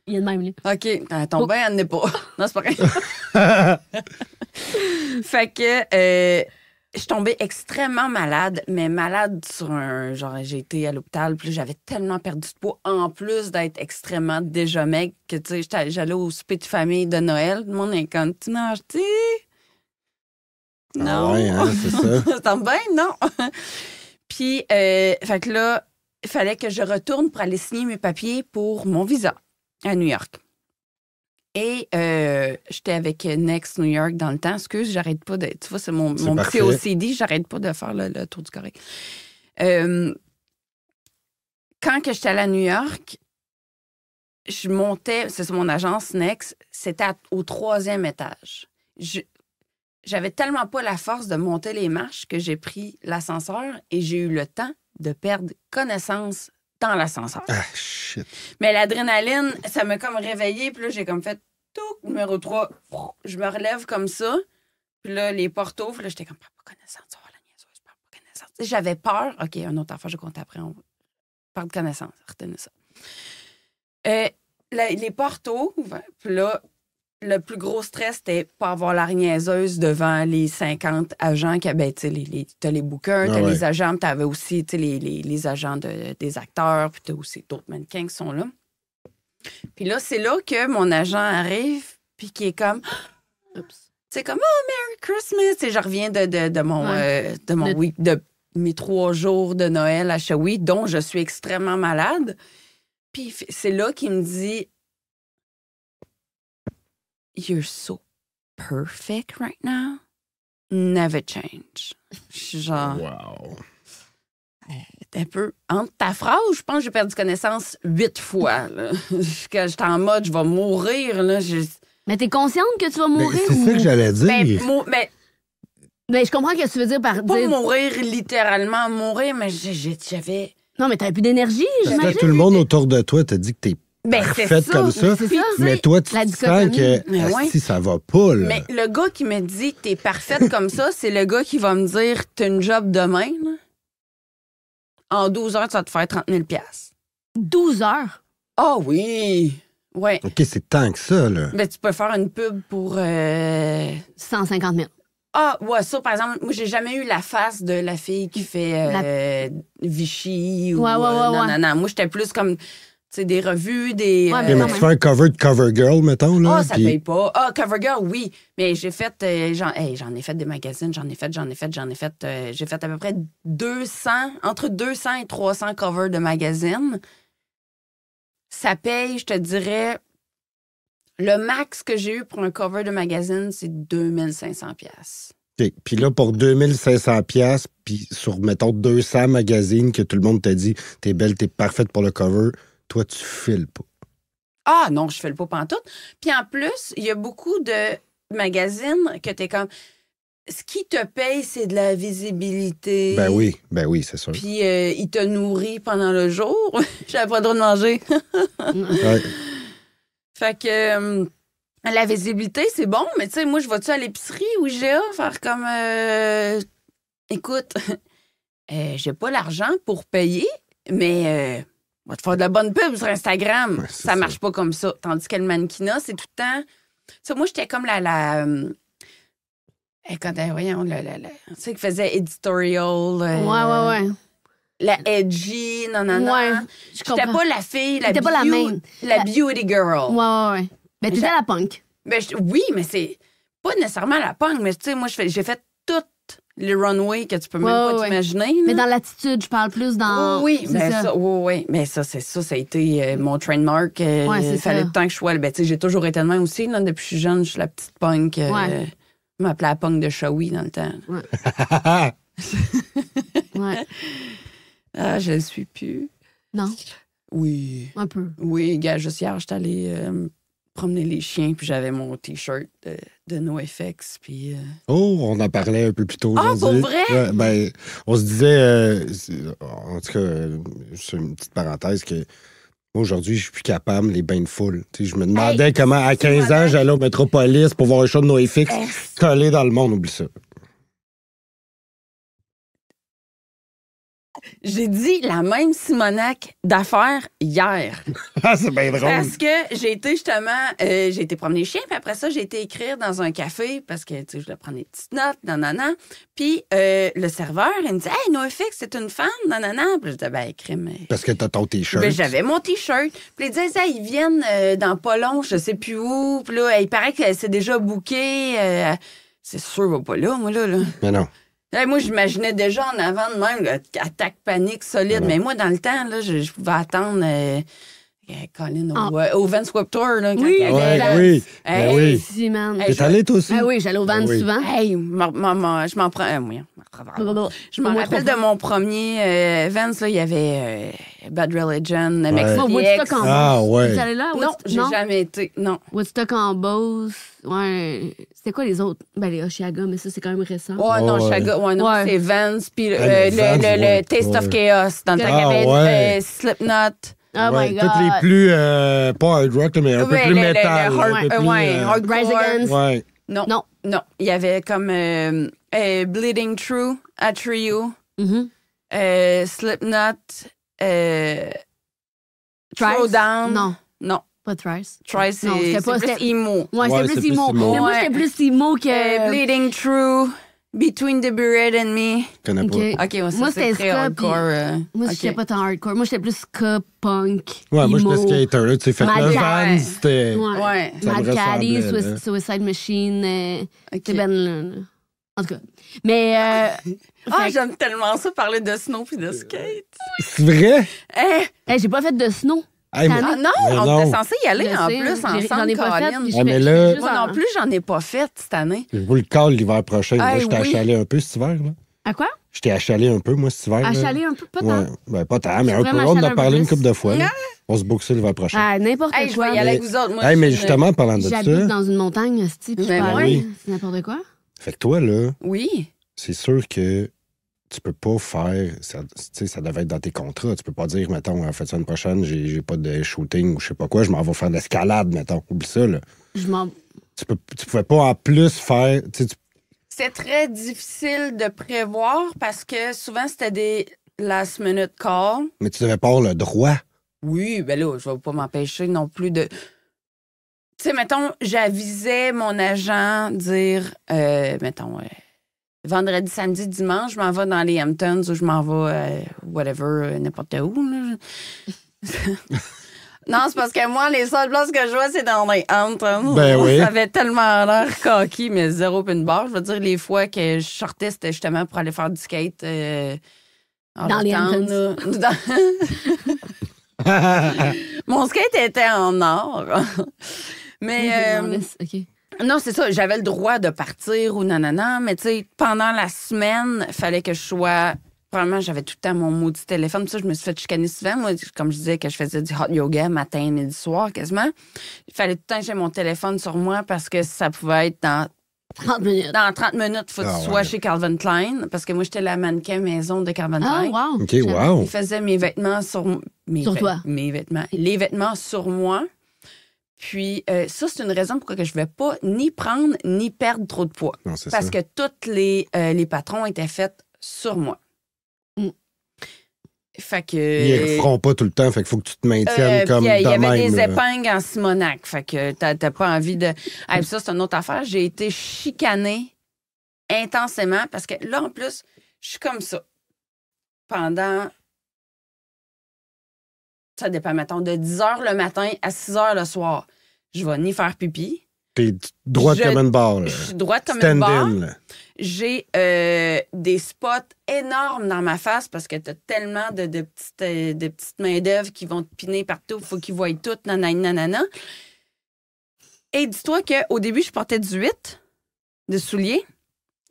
Il est de même, OK. Ah, ton oh. elle n'est pas. Non, c'est pas vrai. fait que euh, je suis tombée extrêmement malade, mais malade sur un. Genre, j'ai été à l'hôpital, puis j'avais tellement perdu de poids, en plus d'être extrêmement déjà mec, que tu sais, j'allais au souper de famille de Noël. Tout Le monde est comme, tu manges, tu ah Non. Ah ouais, hein, c'est ça. T'en non. puis, euh, fait que là, il fallait que je retourne pour aller signer mes papiers pour mon visa à New York. Et euh, j'étais avec Next New York dans le temps. Excuse, j'arrête pas de. Tu vois, c'est mon, mon petit OCD, j'arrête pas de faire le, tour du Corée. Euh, quand que j'étais allée à New York, je montais, c'est mon agence Next, c'était au troisième étage. J'avais tellement pas la force de monter les marches que j'ai pris l'ascenseur et j'ai eu le temps de perdre connaissance dans l'ascenseur. Ah, Mais l'adrénaline, ça m'a comme réveillée. Puis là, j'ai comme fait tout, numéro 3. Je me relève comme ça. Puis là, les portes ouvrent. Là, j'étais comme, pas connaissance, tu vois la pas connaissance. J'avais peur. OK, un autre affaire, je compte après. On parle de connaissance. Retenez ça. Euh, les portes ouvrent. Puis là, le plus gros stress, c'était pas avoir la niaiseuse devant les 50 agents qui ben, tu les, as les bookers, ah tu as les agents, tu avais aussi les, agents des acteurs, puis as aussi d'autres mannequins qui sont là. Puis là, c'est là que mon agent arrive, puis qui est comme. C'est comme, oh, Merry Christmas! Et je reviens euh, de, mon, de week, de mes trois jours de Noël à Shawi, dont je suis extrêmement malade. Puis c'est là qu'il me dit, you're so perfect right now. Never change. Genre. Wow. Un euh, peu. Entre ta phrase, je pense que j'ai perdu connaissance huit fois. Là. j'étais en mode, je vais mourir. Là, je... Mais t'es consciente que tu vas mourir? C'est ça que j'allais ben, dire. Mais, mais... Ben ben, je comprends que tu veux dire par. Pas dire... mourir littéralement, mourir, mais j'avais. Non, mais t'avais plus d'énergie, j'imagine. Tout le monde autour de toi t'a dit que t'es ben, parfaite comme ça. Mais toi, tu te sens que si ça va pas. Là. Mais le gars qui me dit que t'es parfaite comme ça, c'est le gars qui va me dire t'as une job demain. En 12 heures, tu vas te faire 30 000 12 heures? Ah oh, oui! Ouais. OK, c'est tant que ça, là. Ben, tu peux faire une pub pour. Euh... 150 000. Ah, ouais, ça, par exemple, moi, j'ai jamais eu la face de la fille qui fait euh, Vichy ou. Ouais, ouais, euh, ouais, non, non, non, Moi, j'étais plus comme c'est des revues, des. Ouais, euh, mais, tu fais un cover de Covergirl, mettons. Là, oh, ça paye pas. Ah, oh, Covergirl, oui. Mais j'ai fait. Euh, j'en ai fait des magazines, j'en ai fait, j'en ai fait, j'en ai fait. Euh, j'ai fait à peu près 200, entre 200 et 300 covers de magazines. Ça paye, je te dirais. Le max que j'ai eu pour un cover de magazine, c'est 2500$. Okay. Puis là, pour 2500$, puis sur, mettons, 200 magazines que tout le monde t'a dit, t'es belle, t'es parfaite pour le cover, toi, tu le pas. Ah non, je fais le pas pantoute. Puis en plus, il y a beaucoup de magazines que es comme ce qui te paye, c'est de la visibilité. Ben oui, ben oui, c'est sûr. Puis euh, il te nourrit pendant le jour. J'avais pas le droit de manger. Fait que euh, la visibilité, c'est bon, mais tu sais, moi, je vais-tu à l'épicerie j'ai à faire comme euh, écoute, j'ai pas l'argent pour payer, mais on va te faire de la bonne pub sur Instagram. ça, marche pas comme ça. Tandis que le mannequinat, c'est tout le temps. moi, j'étais comme la. la euh, eh, quand eh, voyons, la, tu sais, qui faisait editorial. Euh, ouais, ouais, ouais. La edgy, non, non, non. Ouais, J'étais pas la fille, la, bio, pas la, main. la beauty girl. Ouais, ouais, ouais. Mais t'étais la punk. Mais ben, oui, mais c'est pas nécessairement la punk, mais tu sais, moi, j'ai fait toute les runways que tu peux même pas t'imaginer. Mais dans l'attitude, je parle plus dans. Oui, mais ça. ça. oui, oui. Mais ça, c'est ça, ça a été euh, mon trademark. Euh, il fallait le temps que je sois. Ben, tu sais, j'ai toujours été de même aussi. Là, depuis que je suis jeune, je suis la petite punk. je euh, m'appelais la punk de Shawi dans le temps. ouais. ah, je le suis plus. Non. Oui. Un peu. Oui, gars, juste hier, suis allée promener les chiens, puis j'avais mon T-shirt de, de, NoFX. Puis, euh, Oh, on en parlait un peu plus tôt. Ah, pour vrai? Ben, on se disait, euh, en tout cas, c'est une petite parenthèse, que aujourd'hui, je suis plus capable, les bains de foule. je me demandais comment, à 15 ans, j'allais au Métropolis pour voir un show de NoFX collé dans le monde. Oublie ça. J'ai dit la même Simonac d'affaires hier. Ah, c'est bien drôle. Parce que j'ai été justement, euh, j'ai été promener chien, puis après ça, j'ai été écrire dans un café parce que, tu sais, je voulais prendre des petites notes, nanana. Puis euh, le serveur, il me dit, Hey, NoFX, c'est une femme, nanana. Puis je dis, ben, écris, mais. Parce que t'as ton T-shirt. Ben, j'avais mon T-shirt. Puis il disait, ça, ils viennent euh, dans pas long, je sais plus où. Puis là, il paraît que c'est déjà booké. c'est sûr, va pas là, moi, là. Mais non moi, j'imaginais déjà en avant de même, euh, attaque panique solide. Mais moi, dans le temps, là, je, pouvais attendre. Euh, Colin, ah. au, ah. au Vans Warped Tour, là, quand oui, il ouais, oui. Ben oui. T'es allé, aussi? Ah oui, j'allais au Vans ben souvent. Hey, ma, ma, je m'en prends. Euh, je m'en rappelle de mon premier euh, Vans, là, il y avait euh, Bad Religion, ouais. Mexico. Woodstock en Ah, ouais. allé là? Non, j'ai jamais été. Non. Woodstock en Bose. Ouais. C'était quoi les autres? Ben, les Oshiaga, mais ça, c'est quand même récent. Oh, non, Oshiaga, ouais, non, c'est Vans, puis le, Taste of Chaos, dans le temps ah, euh, Slipknot. Oh ouais, my God. Toutes les plus, euh, pas hard rock, mais un peu plus métal. Ouais, euh, Rise Against. Non. Non. Non. Il y avait comme euh, euh, Bleeding True, A Trio, mm mm-hmm. Slipknot, Throwdown. Non. Pas Thrice. Thrice, c'est plus emo. Ouais, c'est plus emo. Mais moi, c'était plus emo que. Bleeding True. Between the Buried and Me. Je connais pas. Ok, moi c'était très hardcore. Euh, moi, okay. j'étais pas tant hardcore. Moi, j'étais plus ska, punk. Ouais, emo. moi, j'étais skater, Tu sais, fait le van, c'était. Ouais. Mad Caddy, Suicide Machine. Euh, ben En tout cas. Mais. Euh, ah, j'aime tellement ça, parler de snow puis de skate. C'est vrai? Eh, hey, eh, j'ai pas fait de snow non, on était censé y aller en plus ensemble, j'en ai ah, non plus, j'en ai pas fait cette année. Je vous le cale l'hiver prochain. je t'ai achalé un peu cet hiver. Là. À quoi? Je t'ai achalé un peu, moi, cet hiver. Achalé un peu? Pas tant. Ben, pas tant, mais un peu. On en a parlé une couple de fois. Hein? On se boxe l'hiver prochain. Ah, n'importe quoi. Je vais y aller avec vous autres. mais justement, parlant de ça... J'habite dans une montagne, ben c'est n'importe quoi. Fait que toi, là... Oui. C'est sûr que tu peux pas faire. Ça, devait être dans tes contrats. Tu peux pas dire, mettons, en fait, semaine prochaine, j'ai pas de shooting ou je sais pas quoi, je m'en vais faire de l'escalade, mettons. Oublie ça, là. Tu, pouvais pas en plus faire. C'est très difficile de prévoir parce que souvent, c'était des last minute calls. Mais tu devais pas avoir le droit. Oui, ben là, je vais pas m'empêcher non plus de. Tu sais, mettons, j'avisais mon agent dire, euh, mettons, ouais, euh, vendredi, samedi, dimanche, je m'en vais dans les Hamptons ou je m'en vais, à euh, whatever, euh, n'importe où. non, c'est parce que moi, les seules places que je vois, c'est dans les Hamptons. Ben oui. Ça avait tellement l'air coquille, mais zéro pin bar. Je veux dire, les fois que je sortais, c'était justement pour aller faire du skate. Euh, dans les Hamptons. Mon skate était en or. mais. Euh, non, c'est ça. J'avais le droit de partir ou nanana, mais tu sais, pendant la semaine, il fallait que je sois. Probablement, j'avais tout le temps mon maudit téléphone. Ça, je me suis fait chicaner souvent. Moi, comme je disais, que je faisais du hot yoga matin, et midi, soir, quasiment. Il fallait tout le temps que j'ai mon téléphone sur moi parce que ça pouvait être dans 30 minutes. Dans 30 minutes, il faut que ah, tu sois chez Calvin Klein, parce que moi, j'étais la mannequin maison de Calvin ah, Klein. Ah, wow. faisait mes vêtements sur... Mes sur toi. Mes vêtements. Les vêtements sur moi. Puis euh, ça, c'est une raison pourquoi je ne vais pas ni prendre ni perdre trop de poids. parce que tous les, euh, les patrons étaient faits sur moi. Mm. Fait que, Ils ne feront pas tout le temps, fait qu'il faut que tu te maintiennes euh, comme Il y, avait des euh, épingles en Simonac, fait que t'as pas envie de... ça, c'est une autre affaire. J'ai été chicanée intensément parce que là, en plus, je suis comme ça. Pendant ça dépend, mettons, de 10 h le matin à 6 h le soir je vais ni faire pipi. T'es droite comme une barre. Je suis droite comme une barre. J'ai euh, des spots énormes dans ma face parce que t'as tellement de, petites, euh, petites mains d'œuvre qui vont te piner partout. Il faut qu'ils voient tout. Nanana, Et dis-toi qu'au début, je portais du 8 de souliers.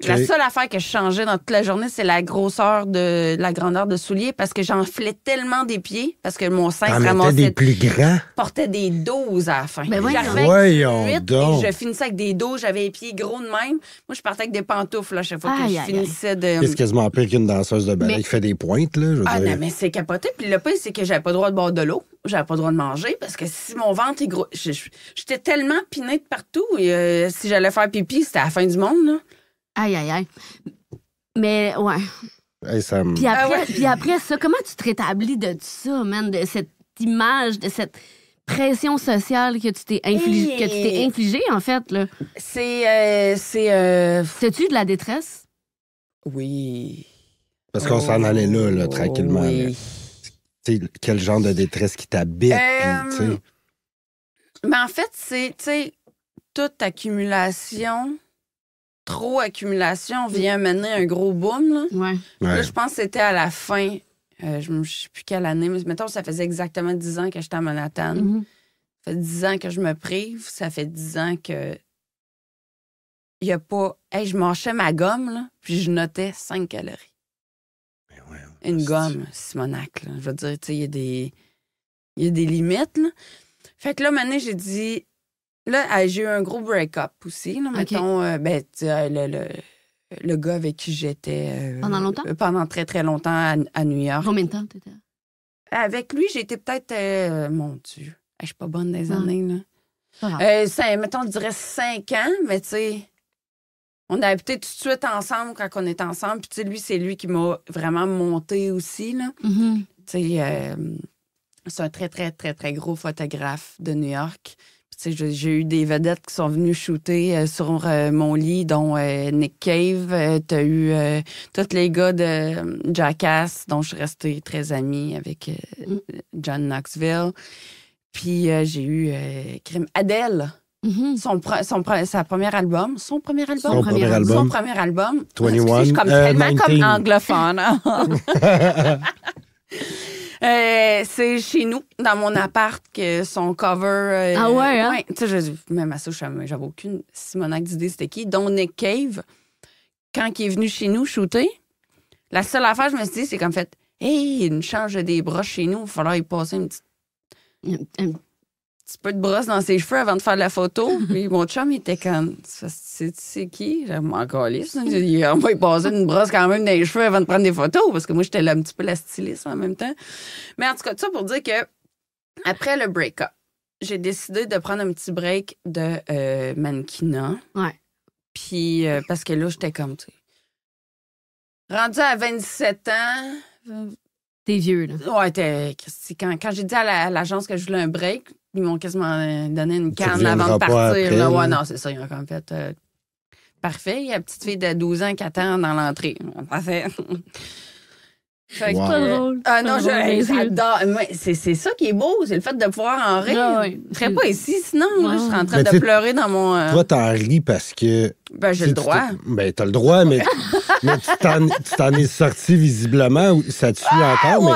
La seule affaire que je changeais dans toute la journée, c'est la grosseur de la grandeur de souliers parce que j'enflais tellement des pieds parce que mon sein se ramassait. des plus grands. portait des doses à la fin. Mais ben oui, voyons donc. Et je finissais avec des doses. j'avais les pieds gros de même. Moi, je partais avec des pantoufles à chaque fois que je finissais aïe. de. C'est quasiment pire qu'une danseuse de ballet qui fait des pointes, là. ah non, mais c'est capoté. Puis le pire, c'est que j'avais pas le droit de boire de l'eau j'avais pas le droit de manger parce que si mon ventre est gros, j'étais tellement pinette partout et euh, si j'allais faire pipi, c'était la fin du monde. Là. Aïe, aïe, aïe. Mais, ouais. ça puis, après, ah puis après, ça, comment tu te rétablis de ça, man, de cette image, de cette pression sociale que tu t'es infligée, infligé, en fait, là? C'est... Euh, c'est... Euh, tu de la détresse? Oui. Parce qu'on s'en allait là, là, tranquillement. Quel genre de détresse qui t'habite, euh, Mais en fait, c'est, tu sais, toute accumulation trop accumulation vient mener un gros boom. Là. je pense que c'était à la fin. Euh, je ne sais plus quelle année, mais mettons, ça faisait exactement 10 ans que j'étais à Manhattan. Mm-hmm. Ça fait 10 ans que je me prive. Ça fait 10 ans que. Il n'y a pas. je mangeais ma gomme, puis je notais 5 calories. Ben hein. Une gomme, Simonac. Je veux dire, tu sais, il y, des... y, a des limites. Là. Fait que là, maintenant, j'ai dit Là, ah, j'ai eu un gros break-up aussi. Mettons, euh, ben, euh, le, le, gars avec qui j'étais. Euh, pendant longtemps? Pendant très, très longtemps à, New York. Combien de temps t'étais? Avec lui, j'étais peut-être. mon Dieu, je suis pas bonne des années, là. mettons, je dirais cinq ans, mais tu sais. On a habité tout de suite ensemble quand on était ensemble. Puis, lui, c'est lui qui m'a vraiment monté aussi, là. Mm-hmm. c'est un très, très, très, très gros photographe de New York. J'ai eu des vedettes qui sont venues shooter euh, sur euh, mon lit, dont euh, Nick Cave. T'as eu tous les gars de Jackass, dont je suis restée très amie avec mm. John Knoxville. Puis j'ai eu Crime Adele. Mm-hmm. son, son, sa première album. Son premier album? Son premier, album. Son premier album. 21. Excusez, je suis comme, tellement comme anglophone. Hein. Euh, c'est chez nous, dans mon appart, que son cover. Euh, ah hein? ouais, Tu sais, même à ça, j'avais aucune Simonac d'idée c'était qui. Donnez Nick Cave, quand il est venu chez nous shooter, la seule affaire, je me suis dit, c'est comme fait, hey, il change des bras chez nous, il va falloir y passer une petite petit peu de brosse dans ses cheveux avant de faire la photo. Puis mon chum, il était comme, c'est qui? J'ai encore Il a passé une brosse quand même dans les cheveux avant de prendre des photos parce que moi, j'étais un petit peu la styliste en même temps. Mais en tout cas, ça pour dire que après le break-up, j'ai décidé de prendre un petit break de euh, mannequinat. Ouais. Puis euh, parce que là, j'étais comme, tu Rendu à 27 ans. T'es vieux, là. Ouais, quand, quand j'ai dit à l'agence que je voulais un break, ils m'ont quasiment euh, donné une canne avant de partir. ouais, non, c'est ça. Ils ont comme fait. Euh, parfait. Il y a une petite fille de 12 ans qui attend dans l'entrée. Parfait. C'est pas drôle. Ah non, j'adore. C'est ça qui est beau, c'est le fait de pouvoir en rire. Ah je serais pas ici, sinon. je serais en train de pleurer dans mon. Euh, toi, t'en ris parce que. Ben, j'ai le droit. Ben, t'as le droit, mais, tu t'en es sorti visiblement. Ça te suit ah, encore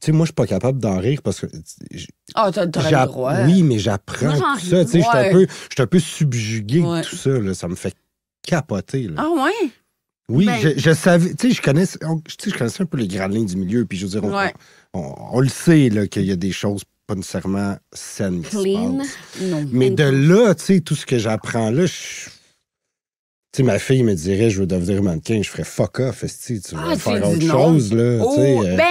tu sais, moi, je suis pas capable d'en rire parce que. Ah, oh, le droit. Oui, mais j'apprends tout ça. Tu sais, je suis un, peu subjugué de tout ça. Là. Ça me fait capoter. Ah, ouais? Oui, ben je, savais. Tu sais, je, connais, je connaissais un peu les grandes lignes du milieu. Puis je veux dire, on, on, le sait qu'il y a des choses pas nécessairement saines. Mais de là, tu sais, tout ce que j'apprends là, Tu sais, ma fille me dirait, je veux devenir mannequin, je ferais fuck off, tu ah, veux faire autre chose, là. Oh, euh, ben,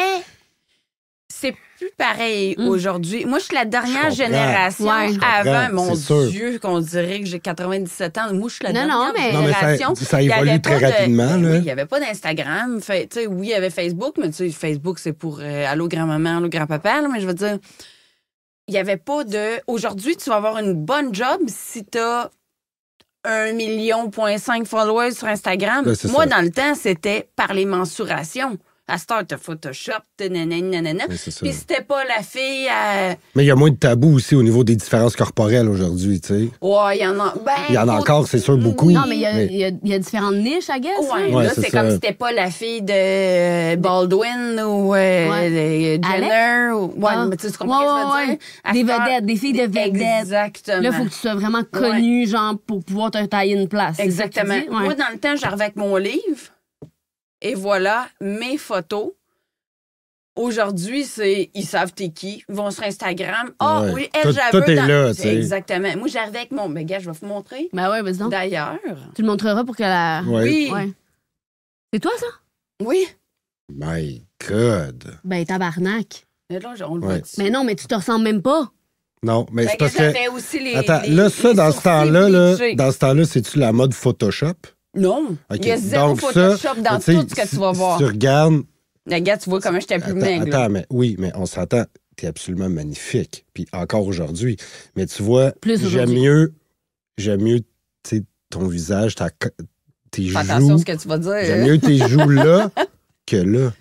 c'est plus pareil mm. aujourd'hui. Moi, je suis la dernière génération avant. Mon Dieu, qu'on dirait que j'ai 97 ans. Moi, je suis la dernière génération. ça, évolue très rapidement. Ben il n'y avait pas d'Instagram. oui, il y avait Facebook, mais Facebook, c'est pour euh, allô grand-maman, allô grand-papa. Mais je veux dire, il n'y avait pas de... Aujourd'hui, tu vas avoir une bonne job si tu as 1 million, de followers sur Instagram. Ben, Moi, dans le temps, c'était par les mensurations. À te heure, t'as Photoshop, nanana, Puis c'était pas la fille Mais il y a moins de tabous aussi au niveau des différences corporelles aujourd'hui, tu sais. Ouais, il y en a... Ben, il y en a encore, c'est sûr, beaucoup. Non, mais il y, a différentes niches, à guess. Ouais, hein. là, c'est comme si c'était pas la fille de euh, Baldwin ou euh, ouais. Euh, Jenner. Ouais, ah. mais tu sais ce Des vedettes, des filles de vedettes. Exactement. Là, il faut que tu sois vraiment connu, genre, pour pouvoir te tailler une place. Exactement. Moi, dans le temps, j'arrivais avec mon livre et voilà mes photos. Aujourd'hui, c'est ils savent t'es qui, ils vont sur Instagram. Ah oui, elle, j'avais. Tout est là, Exactement. Moi, j'arrive avec mon. Mais ben, gars, je vais vous montrer. Ben ouais, vas-y D'ailleurs. Tu le montreras pour que la. Oui. C'est toi, ça? Oui. My God. Ben, tabarnak. Mais on le Mais non, mais tu te ressembles même pas. Non, mais ben, c'est parce que. Aussi les, Attends, là, ça, dans ce temps-là, là, dans ce temps-là, c'est-tu la mode Photoshop? Non. Il y a zéro Donc Photoshop ça, dans tout ce que tu vas voir. Si tu regardes. Regarde, tu vois comment j'étais plus maigre. Attends, mais oui, mais on s'entend. T'es absolument magnifique. Puis encore aujourd'hui. Mais tu vois, j'aime mieux, j'aime mieux ton visage, ta, tes joues. attention à ce que tu vas dire. J'aime mieux tes joues là que là.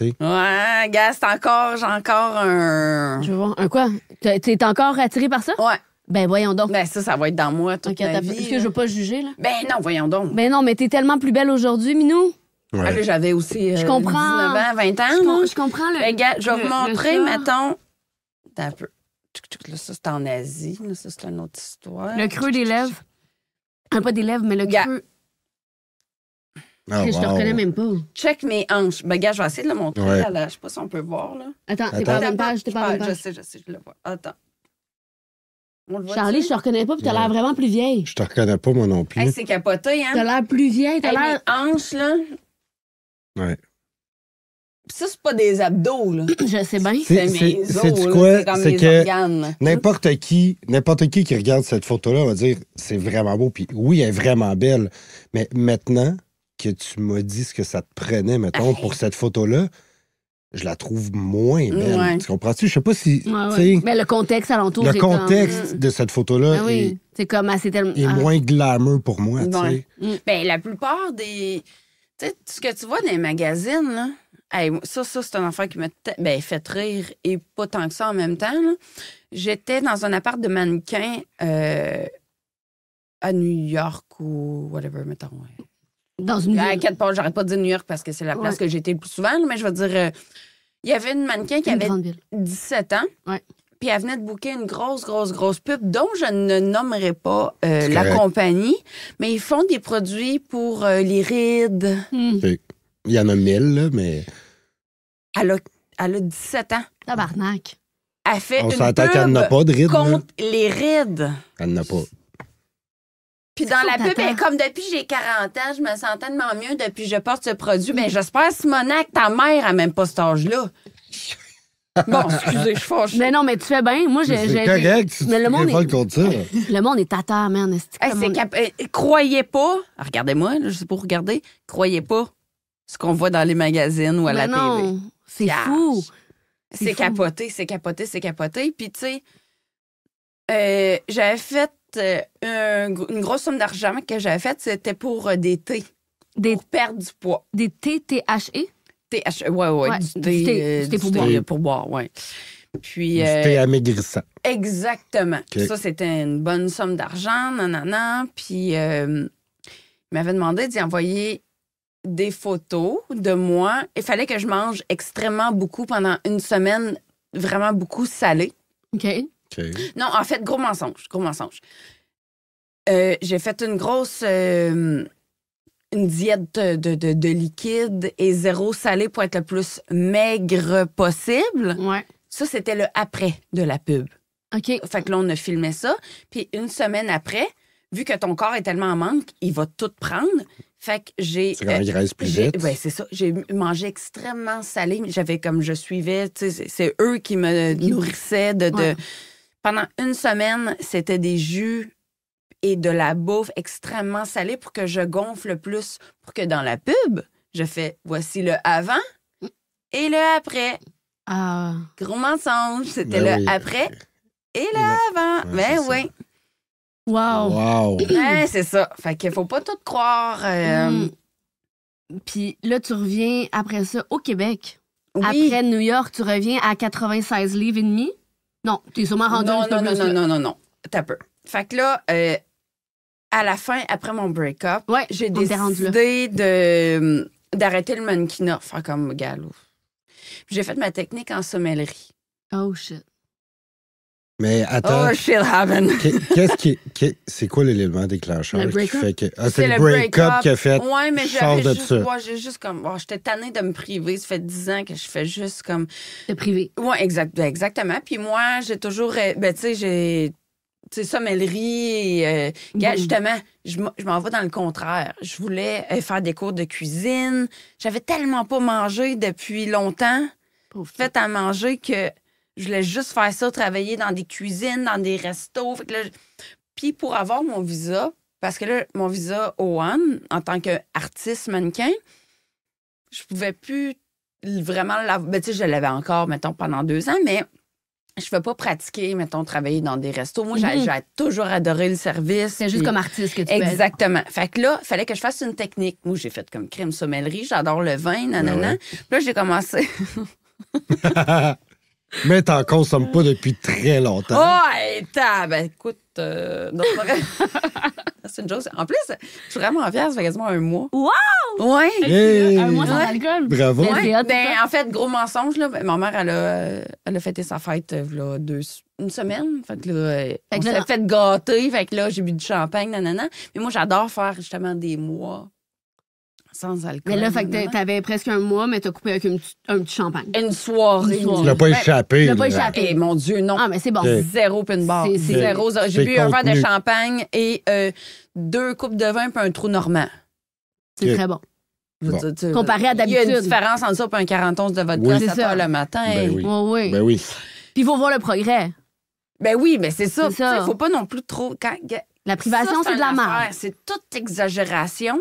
Ouais, gars, c'est encore, j'ai encore un. Je vois, un quoi? T'es encore attiré par ça? Ouais. Ben voyons donc. Ben ça, ça va être dans moi toute okay, ma vie. Est-ce que je veux pas juger, là? Ben non, voyons donc. Ben non, mais t'es tellement plus belle aujourd'hui, Minou. Ouais. Ah, J'avais aussi je euh, comprends. 19 ans, 20 ans. Je, comprends le. Regarde, ben, je vais vous montrer, mettons. un peu. Là, ça, c'est en Asie. Là, ça, c'est une autre histoire. Le creux des lèvres. Hein, pas des lèvres, mais le gars creux. Ah, je wow. te reconnais même pas. Check mes hanches. Ben, gars, je vais essayer de le montrer. Là, Je sais pas si on peut voir. Là. Attends, c'est pas dans la page. pas page. Je sais, je sais, je le vois. Attends. Charlie, je te reconnais pas, puis t'as l'air vraiment plus vieille. Je te reconnais pas, moi non plus. c'est capoté, hein? T'as l'air plus vieille, t'as l'air. anche là. Ouais. Pis ça, c'est pas des abdos, là. je sais bien. C'est mes os, c'est quoi? comme mes que N'importe qui, n'importe qui qui regarde cette photo-là va dire c'est vraiment beau, puis oui, elle est vraiment belle. Mais maintenant que tu m'as dit ce que ça te prenait, mettons, pour cette photo-là, je la trouve moins belle. Tu comprends-tu? Je sais pas si. Mais le contexte alentour. Le contexte euh, de cette photo-là. Ben est... C'est comme assez ah, tellement. Ah. moins glamour pour moi, mm. ben, la plupart des. Tu sais, ce que tu vois dans les magazines, là. ça, ça c'est un enfant qui me ben, fait rire et pas tant que ça en même temps. J'étais dans un appart de mannequin euh, à New York ou whatever, mettons. Dans une À quatre portes, j'arrête pas de dire New York parce que c'est la place que j'ai été le plus souvent, mais je veux dire, euh, il y avait une mannequin qui avait 17 ans. Ouais. Puis elle venait de booker une grosse, grosse, grosse pub dont je ne nommerai pas euh, la compagnie, mais ils font des produits pour euh, les rides. Hmm. Il y en a mille, là, mais. Elle a, 17 ans. La Tabarnak. Elle fait On une pub n'a pas de rides, contre les rides. Elle n'a pas. Puis dans la pub, comme depuis j'ai 40 ans, je me sens tellement mieux depuis que je porte ce produit. Mais ben, j'espère, Simonac, ta mère a même pas cet âge-là. Bon, excusez, je fâche. Mais non, mais tu fais bien. Moi, j'ai. le monde est. Le monde Croyez pas. Regardez-moi, je sais pas regarder. Croyez pas ce qu'on voit dans les magazines ou à la non, C'est fou. C'est capoté, c'est capoté, c'est capoté. Puis, tu sais, euh, j'avais fait euh, une, grosse somme d'argent que j'avais faite, c'était pour euh, des thés. Des... Pour perdre du poids. Des thés, T-H-E? t h e? e, ouais, ouais, Du thé, euh, pour, boire. pour boire, ouais. Puis, du amaigrissant. Exactement. Ça, c'était une bonne somme d'argent, nanana. Puis, il m'avait demandé d'y envoyer des photos de moi. Il fallait que je mange extrêmement beaucoup pendant une semaine, vraiment beaucoup salé. OK. Non, en fait, gros mensonge, gros mensonge. Euh, j'ai fait une grosse euh, une diète de, liquide et zéro salé pour être le plus maigre possible. Ça, c'était le après de la pub. OK. Fait que là, on a filmé ça. Puis une semaine après, vu que ton corps est tellement en manque, il va tout prendre. Fait que j'ai. C'est quand euh, plus vite. Ben c'est ça. J'ai mangé extrêmement salé. J'avais comme je suivais, c'est eux qui me nourrissaient de, pendant une semaine, c'était des jus et de la bouffe extrêmement salée pour que je gonfle plus, pour que dans la pub, je fais voici le avant et le après. Ah. Gros mensonge, c'était ben le après et le avant. mais ben oui. Wow. wow. c'est ça. Fait qu'il faut pas tout croire. Euh, mm. Puis là, tu reviens après ça au Québec. Après New York, tu reviens à 96 livres et demi. Non, t'es sûrement rendu non, non, non, non, non, non, non, T'as peur. Fait que là, euh, à la fin, après mon break-up, j'ai décidé euh, d'arrêter le mannequinat, faire comme galop. J'ai fait ma technique en sommellerie. Oh shit. Mais attends. Oh, qu'est-ce qui. C'est quoi l'élément déclencheur qui fait que. Ah, c'est le break-up qui a fait. Ouais, mais j'avais juste. j'ai juste comme. Oh, j'étais tannée de me priver. Ça fait dix ans que je fais juste comme. De priver. Ouais, ben, exactement. Puis moi, j'ai toujours. Eh, ben, tu sais, j'ai. Tu sais, sommellerie. Euh, mm-hmm. Justement, je m'en vais dans le contraire. Je voulais euh, faire des cours de cuisine. J'avais tellement pas mangé depuis longtemps. Pauvre fait à manger que je voulais juste faire ça, travailler dans des cuisines, dans des restos. Fait que là, puis pour avoir mon visa, parce que là, mon visa au 1 en tant qu'artiste mannequin, je pouvais plus vraiment l'avoir. Ben, tu sais, je l'avais encore, mettons, pendant deux ans, mais je ne pas pratiquer, mettons, travailler dans des restos. Moi, j'ai mm-hmm. toujours adoré le service. C'est juste comme artiste que tu Exactement. Fait que là, il fallait que je fasse une technique. Moi, j'ai fait comme crème sommellerie, j'adore le vin, nanana. Ben puis là, j'ai commencé. Mais t'en consommes pas depuis très longtemps. Oh, et ben écoute, euh, c'est une chose. En plus, je suis vraiment fière, ça fait quasiment un mois. Wow! Ouais! Euh, un mois sans alcool. Bravo! ben, en fait, gros mensonge, là, ben, ma mère, elle a, elle a fêté sa fête euh, deux, une semaine. Fait que là, fait on s'est fait gâter. Fait que là, j'ai bu du champagne, nanana. Mais moi, j'adore faire justement des mois sans alcool. Mais là, fait que hein? t'avais presque un mois, mais t'as coupé avec un petit champagne. Une soirée. Tu l'as pas ben, échappé. Tu l'as pas échappé. Eh, mon Dieu, non. Ah, mais c'est bon. Zéro pin bar. Zéro. J'ai bu un verre de champagne et euh, deux coupes de vin puis un trou normand. C'est très bon. Comparé à d'habitude. Il y a une différence entre ça et un 41 de votre oui. le matin. Ben oui. oui. Ben oui. Puis il faut voir le progrès. Ben oui, mais c'est ça. Il ne faut pas non plus trop. La privation, c'est de la merde. C'est toute exagération.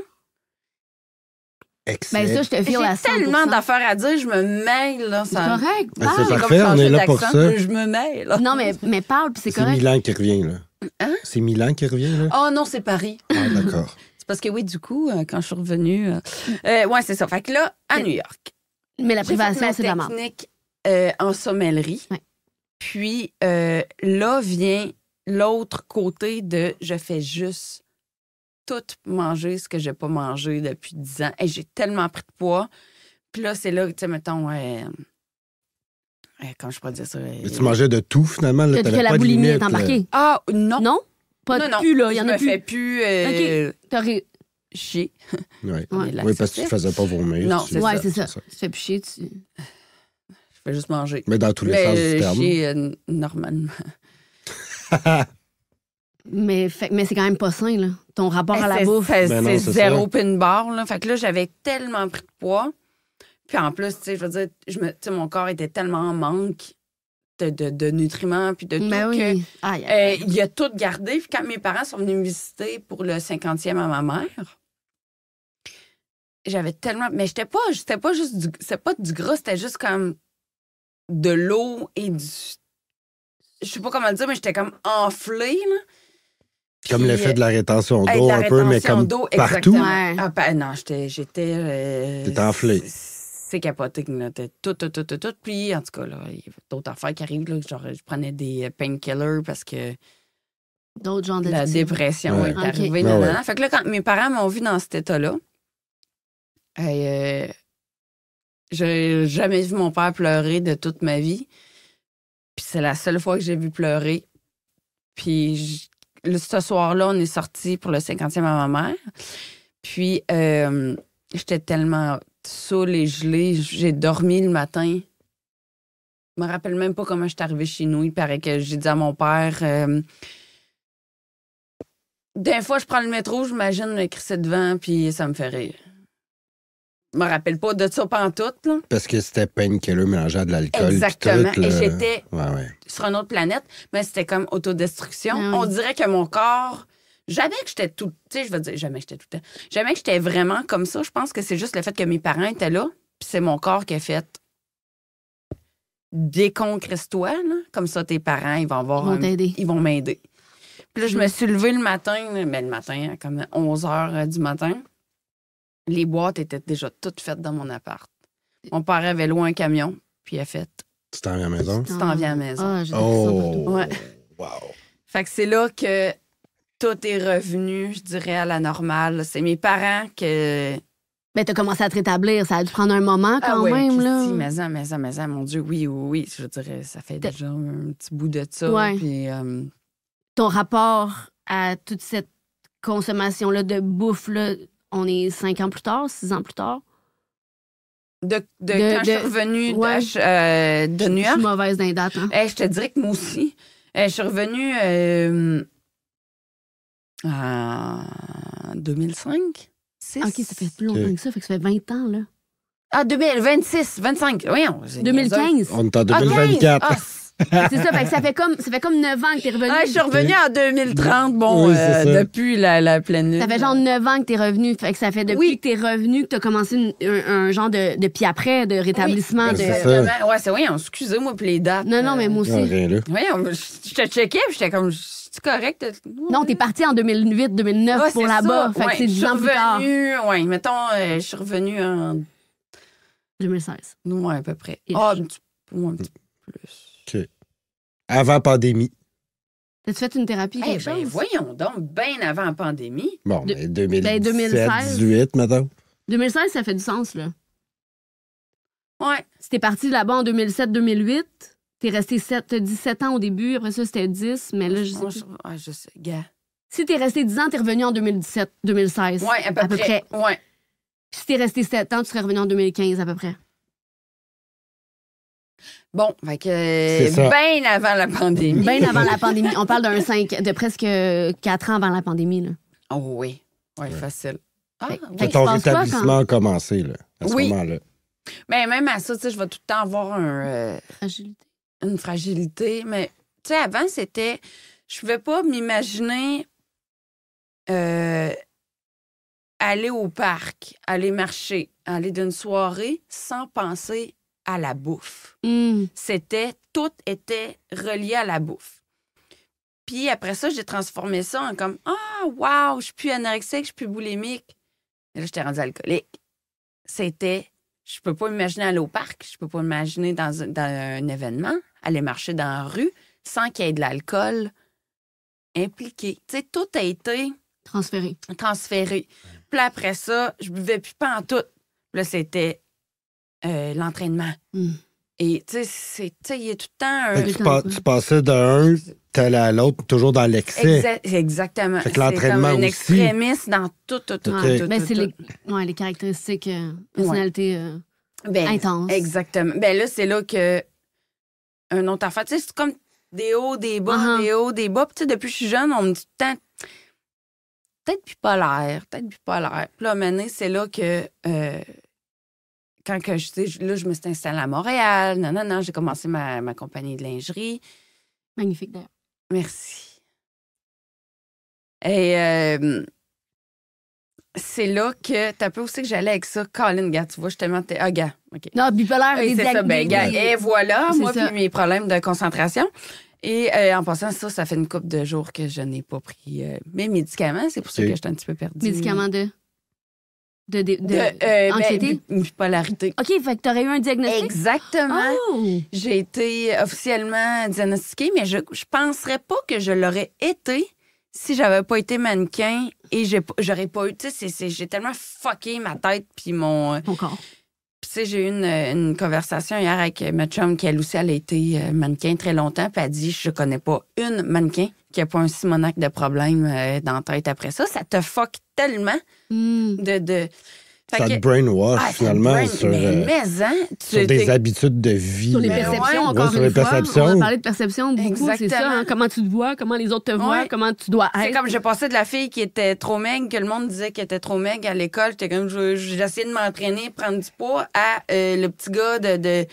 Mais Ben ça, je te file J'ai tellement d'affaires à dire, je me mêle. Là, ça... C'est correct. Ben, c'est parfait, on est là pour ça. Je me mêle. Non, mais, mais parle, puis c'est correct. C'est Milan qui revient, là. Hein? C'est Milan qui revient, là? Oh non, c'est Paris. Ah, d'accord. c'est parce que oui, du coup, euh, quand je suis revenue... Euh, euh, ouais, c'est ça. Fait que là, à New York. Mais la privation, c'est la mort. technique en sommellerie. Puis là vient l'autre côté de « je fais juste tout manger ce que j'ai pas mangé depuis 10 ans. Et j'ai tellement pris de poids. Puis là, c'est là, que, tu sais, mettons, euh, euh, comment je pourrais dire ça? Mais tu mangeais de tout, finalement. Là, que la boulimie est embarquée. Ah, non. Non? Pas non, de non. plus, là. Il y en a plus. Je me fais plus... Euh, OK. Chier. Oui. oui, parce que tu faisais pas vomir. Non, c'est ça. Tu fais plus chier, tu... Je fais juste manger. Mais dans tous les Mais, sens du euh, terme. chier euh, normalement. mais, mais c'est quand même pas sain, là ton rapport eh, à la bouffe. c'est ben zéro pin bar. Là. Fait que là, j'avais tellement pris de poids. Puis en plus, tu sais, je veux dire, me, mon corps était tellement en manque de, nutriments puis de ben tout que, euh, il a tout gardé. Puis quand mes parents sont venus me visiter pour le 50e à ma mère, j'avais tellement mais j'étais pas c'était pas juste du pas du gras c'était juste comme de l'eau et du je sais pas comment le dire mais j'étais comme enflée comme l'effet de la rétention d'eau, un peu, mais comme partout. Ah, ben, non, j'étais. J'étais euh, enflé. C'est capoté, là. Tout, tout, tout, tout, tout. Puis, en tout cas, là, il y avait d'autres affaires qui arrivent, Genre, je prenais des euh, painkillers parce que. D'autres genres de. La dépression est arrivée. Fait que là, quand mes parents m'ont vu dans cet état-là, je euh, j'ai jamais vu mon père pleurer de toute ma vie. Puis c'est la seule fois que j'ai vu pleurer. Puis ce soir-là, on est sorti pour le 50e à ma mère. Puis, euh, j'étais tellement saoule et gelée. J'ai dormi le matin. Je me rappelle même pas comment je suis arrivée chez nous. Il paraît que j'ai dit à mon père. Euh, des fois, je prends le métro, j'imagine le crisset de vent, puis ça me fait rire. Je me rappelle pas de ça pantoute. tout. Parce que c'était painkiller mélangé à de l'alcool. Exactement. et j'étais sur une autre planète, mais c'était comme autodestruction. Ah On dirait que mon corps. Jamais que j'étais tout. Tu sais, je veux dire, jamais que j'étais tout Jamais que j'étais vraiment comme ça. Je pense que c'est juste le fait que mes parents étaient là, puis c'est mon corps qui a fait. Déconcrisse-toi, comme ça tes parents, ils vont voir Ils vont m'aider. Puis là, je me mm. suis levée le matin, mais le matin, comme 11 h du matin les boîtes étaient déjà toutes faites dans mon appart. Mon père avait loué un camion, puis il a fait. Tu t'en viens à la maison? Tu t'en viens à la maison. Ah, oh. ouais. Wow. Fait que c'est là que tout est revenu, je dirais, à la normale. C'est mes parents que. Mais ben, t'as commencé à te rétablir. Ça a dû prendre un moment ah quand ah même, là. Si, maison, maison, maison, mon Dieu, oui, oui, Je dirais, ça fait déjà un petit bout de ça. Ouais. Puis, euh, Ton rapport à toute cette consommation-là de bouffe, là, on est cinq ans plus tard, six ans plus tard. De, de, quand je suis revenue de, euh, New York. Je suis mauvaise d'un date. Hein? je te dirais que moi aussi. je suis revenue euh, en 2005. OK, ça fait plus longtemps que ça. ça fait 20 ans, là. Ah, 2026, 25. Voyons. 2015. On est en 2024. Ah, c'est ça, ça fait comme ça fait comme 9 ans que t'es revenu. Ah, je suis revenu en 2030, bon, euh, depuis la, la pleine lune. Ça fait genre 9 ans que t'es revenu, fait que ça fait depuis oui. que t'es revenu que t'as commencé un, genre de, de après de rétablissement. Oui, de... Ouais, c'est oui, excusez-moi pour les dates. Non, non, mais euh, moi aussi. Oui, je te checkais, puis j'étais comme correct. Non, t'es parti en 2008, 2009 pour là-bas. Fait ouais, que c'est plus tard. Ouais, mettons, euh, je suis revenu en 2016. Ouais, à peu près. oh, un ah, un petit peu plus. Avant pandémie. T'as-tu fait une thérapie, eh quelque ben, voyons donc, bien avant pandémie. Bon, mais 2017, 2016. 2018 maintenant. 2016, ça fait du sens, là. Ouais. C'était parti là-bas en 2007-2008. T'es resté 7, t'as dit 17 ans au début, après ça, c'était 10, mais là, je sais. Ah, plus. je sais. Gars. Si t'es resté 10 ans, t'es revenu en 2017-2016. Ouais, à peu, près. Ouais. Puis si t'es resté 7 ans, tu serais revenu en 2015, à peu près. Bon, fait que bien avant la pandémie. Bien avant la pandémie. On parle d'un 5, de presque quatre ans avant la pandémie. Là. Oh oui, oui, facile. Ah, oui. ton rétablissement a commencé là, à ce moment-là. Mais ben, même à ça, tu sais, je vais tout le temps avoir un, euh, fragilité. une fragilité. Mais tu sais, avant, c'était. Je pouvais pas m'imaginer euh, aller au parc, aller marcher, aller d'une soirée sans penser à la bouffe. Mm. C'était, tout était relié à la bouffe. Puis après ça, j'ai transformé ça en comme Ah, oh, wow, je suis plus anorexique, je suis plus boulimique. là, j'étais rendue alcoolique. C'était, je peux pas imaginer aller au parc, je peux pas imaginer dans un, événement, aller marcher dans la rue sans qu'il y ait de l'alcool impliqué. Tu tout a été. Transféré. Transféré. Puis après ça, je buvais plus pas en tout. là, c'était euh, l'entraînement. Hmm. Et tu sais, il y a tout le temps. tu, passes passais d'un tel à l'autre, toujours dans l'excès. exactement. C'est l'entraînement un extrémiste dans tout, tout, tout. Ben, c'est les, ouais, les, caractéristiques, euh, personnalité euh, ben, intense. Exactement. Ben là, c'est là que un autre enfant, tu sais, c'est comme des hauts, des bas, ah ah. des hauts, des bas. depuis que je suis jeune, on me dit temps... peut-être bipolaire, peut-être bipolaire. Puis là, maintenant c'est là que quand que je, là, je me suis installée à Montréal, non, non, non, j'ai commencé ma, ma, compagnie de lingerie. Magnifique d'ailleurs. Merci. Et euh, c'est là que Tu as peu aussi que j'allais avec ça. Colin, gars, tu vois, je t'ai tellement. Ah, gars, OK. Non, bipolaire, oui, c'est ça. Ben, gars, et voilà, moi, puis mes problèmes de concentration. Et euh, en passant, ça, ça fait une couple de jours que je n'ai pas pris euh, mes médicaments. C'est pour ça que je suis un petit peu perdue. Médicaments de? de, de, de euh, ben, anxiété? Ben, OK, fait que aurais eu un diagnostic? Exactement. Oh! J'ai été officiellement diagnostiquée, mais je ne penserais pas que je l'aurais été si j'avais pas été mannequin et j'aurais pas eu... Tu sais, j'ai tellement fucké ma tête puis mon... Mon euh, corps. tu sais, j'ai eu une, une, conversation hier avec ma chum qui, elle aussi, elle a été euh, mannequin très longtemps. Puis elle dit Je connais pas une mannequin qui a pas un simonac de problème euh, dans tête après ça. Ça te fuck tellement hmm. de, de ah, ça te brainwash, finalement, euh, hein, sur, des habitudes de vie. Sur les ben perceptions, encore une fois. On a parlé de perception beaucoup, c'est ça. Hein, comment tu te vois, comment les autres te voient, comment tu dois être. C'est comme j'ai passé de la fille qui était trop maigre, que le monde disait qu'elle était trop maigre à l'école. j'essayais j'ai essayé de m'entraîner, prendre du poids, à euh, le petit gars de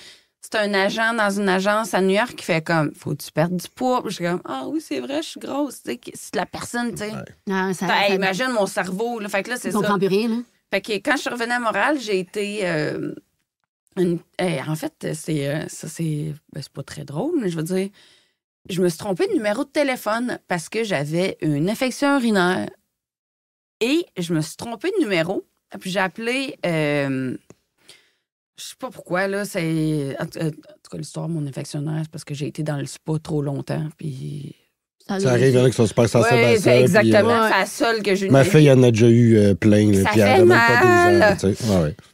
c'est un agent dans une agence à New York qui fait comme faut tu perdes du poids. je suis comme ah oui, c'est vrai, je suis grosse, tu sais, c'est la personne, tu sais. Ah, ben, imagine mon cerveau fait que là c'est ça. Fait que quand je suis revenue à Morale j'ai été euh, en fait, c'est euh, ça c'est ben, c'est pas très drôle, mais je veux dire je me suis trompée de numéro de téléphone parce que j'avais une infection urinaire et je me suis trompée de numéro. Puis j'ai appelé euh, je sais pas pourquoi, là. C'est. En tout cas, l'histoire de mon infectionnaire, c'est parce que j'ai été dans le spa trop longtemps, puis. Ça, ça arrive, que ça super sensibles ouais, c'est exactement. c'est euh, la seule que j'ai Ma fille en a déjà eu euh, plein. ça fait elle mal.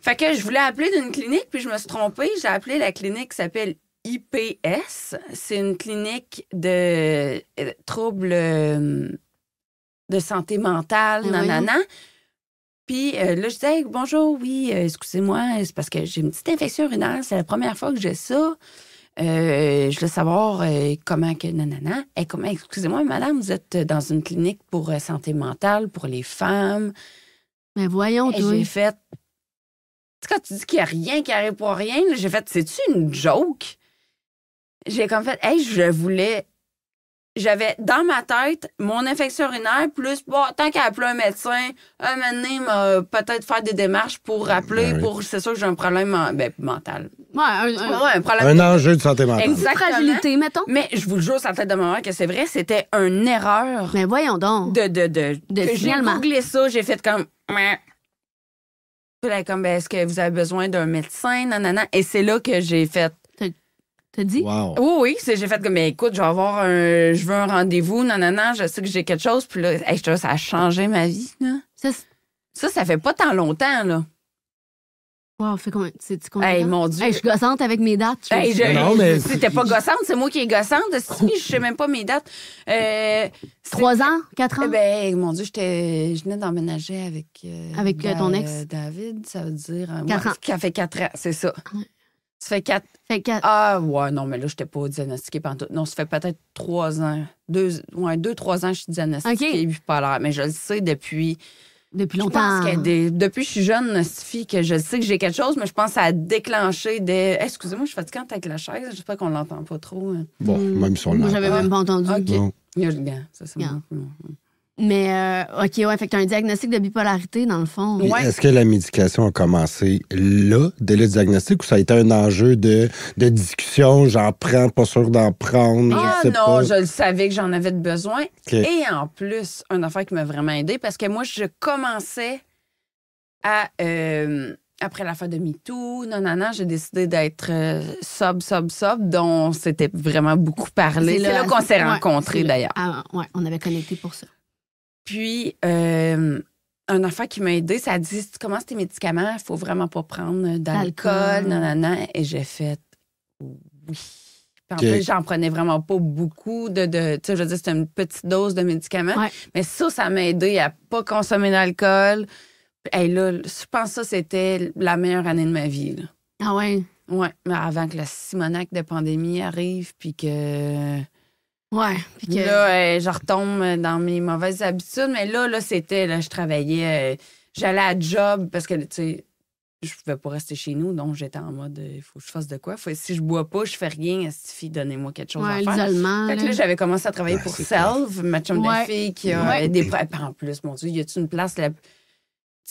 Fait que je voulais appeler d'une clinique, puis je me suis trompée. J'ai appelé la clinique qui s'appelle IPS. C'est une clinique de euh, troubles de santé mentale, ah nanana. Puis euh, là, je disais bonjour, oui, euh, excusez-moi, c'est parce que j'ai une petite infection urinaire, c'est la première fois que j'ai ça. Euh, je voulais savoir comment que. Nanana. et comment, excusez-moi, madame, vous êtes dans une clinique pour santé mentale, pour les femmes. Mais ben, voyons, toi. J'ai fait. Quand tu dis qu'il n'y a rien qui arrive pour rien, j'ai fait, c'est-tu une joke? J'ai comme fait, hey, je voulais j'avais dans ma tête mon infection urinaire plus bon, tant qu'à appeler un médecin, un moment peut-être faire des démarches pour rappeler ben pour c'est sûr que j'ai un problème euh, ben, mental. Ouais, un, un, ouais, un, enjeu de santé mentale. Exactement. Fragilité, mettons. Mais je vous le jure, ça tête de ma que c'est vrai, c'était une erreur. Mais voyons donc. De, de, de, de j'ai googlé ça, j'ai fait comme. Puis là, comme, ben, est-ce que vous avez besoin d'un médecin? non. Et c'est là que j'ai fait T'as dit? Wow. Oui, oui, j'ai fait comme, écoute, je avoir un, je veux un rendez-vous, non, non, non, je sais que j'ai quelque chose. Puis là, ça a changé ma vie. Là. Ça, ça, fait pas tant longtemps, là. Wow, fait combien? C'est, tu hey, mon Dieu. je suis gossante avec mes dates. Hey, je, non, C'était pas gossante, c'est moi qui est gossante. Si, je sais même pas mes dates. Euh, Trois ans? Quatre ans? Eh Ben, mon Dieu, je venais d'emménager avec... Euh, avec euh, ton ex? David, ça veut dire... Euh, quatre qui fait quatre ans, c'est ça. Ça fait quatre. Ça fait quatre. Ah, ouais, non, mais là, je n'étais pas diagnostiquée tout. Non, ça fait peut-être trois ans. Deux, deux, trois ans je suis diagnostiquée bipolaire. Mais je le sais depuis. Depuis longtemps. Je pense des... Depuis que je suis jeune, fille, que je sais que j'ai quelque chose, mais je pense à déclencher des. Excusez-moi, je suis fatiguante avec la chaise. J'espère qu'on ne l'entend pas trop. Hein. Bon, même si on l'entend. J'avais même pas entendu. Ah, OK. Il y a Ça, c'est bon. Mais, euh, OK, ouais, fait un diagnostic de bipolarité, dans le fond. Est-ce que la médication a commencé là, dès le diagnostic, ou ça a été un enjeu de, discussion, j'en prends, pas sûr d'en prendre? Ah non, je le savais que j'en avais besoin. Et en plus, une affaire qui m'a vraiment aidé, parce que moi, je commençais à. Euh, après la fin de MeToo, non, non, non, j'ai décidé d'être euh, sub, sub, sub, dont c'était vraiment beaucoup parlé. C'est là, qu'on s'est rencontrés, d'ailleurs. Ah, on avait connecté pour ça. Puis, euh, un enfant qui m'a aidé, ça a dit Si tu commences tes médicaments, il faut vraiment pas prendre d'alcool, non, non, Et j'ai fait Oui. j'en prenais vraiment pas beaucoup de. de tu sais, je veux dire, c'était une petite dose de médicaments. Mais ça, ça m'a aidé à pas consommer d'alcool. Et là, je pense que ça, c'était la meilleure année de ma vie. Ah ouais? Ouais, mais avant que la Simonac de pandémie arrive, puis que. Ouais. Puis que... Là, euh, je retombe dans mes mauvaises habitudes. Mais là, là, c'était, là, je travaillais, euh, j'allais à job parce que, tu sais, je pouvais pas rester chez nous, donc j'étais en mode, il euh, faut que je fasse de quoi. Faut, si je bois pas, je fais rien, fille, donnez-moi quelque chose à faire. Fait que là, j'avais commencé à travailler ben, pour Self, ma chum de fille qui a des... En plus, mon Dieu, y a-tu une place là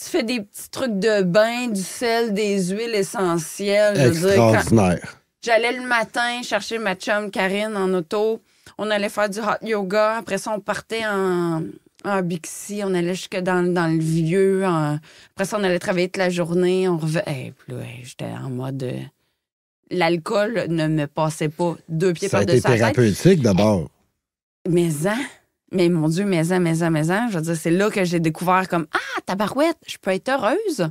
tu fais des petits trucs de bain, du sel, des huiles essentielles. Extraordinaire. J'allais le matin chercher ma chum Karine en auto on allait faire du hot yoga. Après ça, on partait en, en Bixi. On allait jusque dans, dans le vieux. Après ça, on allait travailler toute la journée. On revenait. J'étais en mode. Euh, l'alcool ne me passait pas deux pieds par-dessus Ça thérapeutique d'abord. Eh, mais hein? Mais mon Dieu, mais ans, hein, mais hein, mais hein? Je veux dire, c'est là que j'ai découvert comme Ah, tabarouette, je peux être heureuse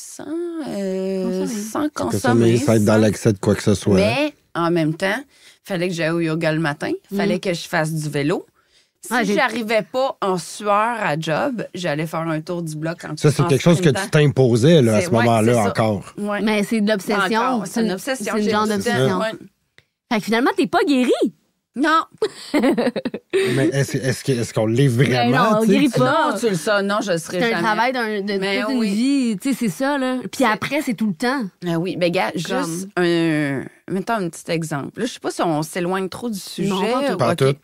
sans, sans euh, consommer. Sans consommer, sans être dans l'accès de quoi que ce soit. Mais en même temps, fallait que j'aille au yoga le matin, mm. fallait que je fasse du vélo. Si ah, je j'arrivais pas en sueur à job, j'allais faire un tour du bloc en Ça, c'est quelque chose que tu t'imposais à ce moment-là encore. Ouais. Mais c'est de l'obsession. C'est une, obsession. C'est une genre d'obsession. Fait que finalement, t'es pas guéri. Non. mais est-ce est qu'on l'est ben vraiment? non, on guérit pas. tu le sais, non, je serais jamais. C'est un travail d'un, vie, tu sais, c'est ça, là. Puis après, c'est tout le temps. Ben oui, mais ben gars, juste un... Mettons un petit exemple. Là, je sais pas si on s'éloigne trop du sujet. Non, pas tout.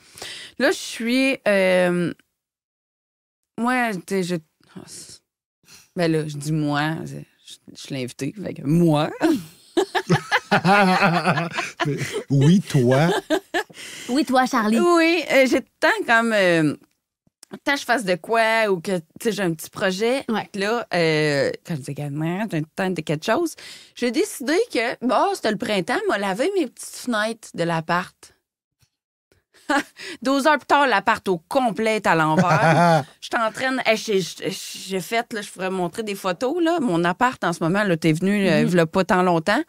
Là, je suis... Euh... Moi, tu je... Ben là, je dis moi, je, l'ai invité, suis moi... oui, toi. Oui, toi, Charlie. Oui, euh, j'ai tant comme. Euh, tant je fasse de quoi ou que j'ai un petit projet. Là, euh, quand je dis également, j'ai temps de quelque chose. J'ai décidé que, bon, c'était le printemps, m'a lavé mes petites fenêtres de l'appart. 12 heures plus tard, l'appart au complet est à l'envers. je t'entraîne. Eh, j'ai fait, là, je pourrais montrer des photos. Là. Mon appart en ce moment, t'es venu il ne il pas tant longtemps.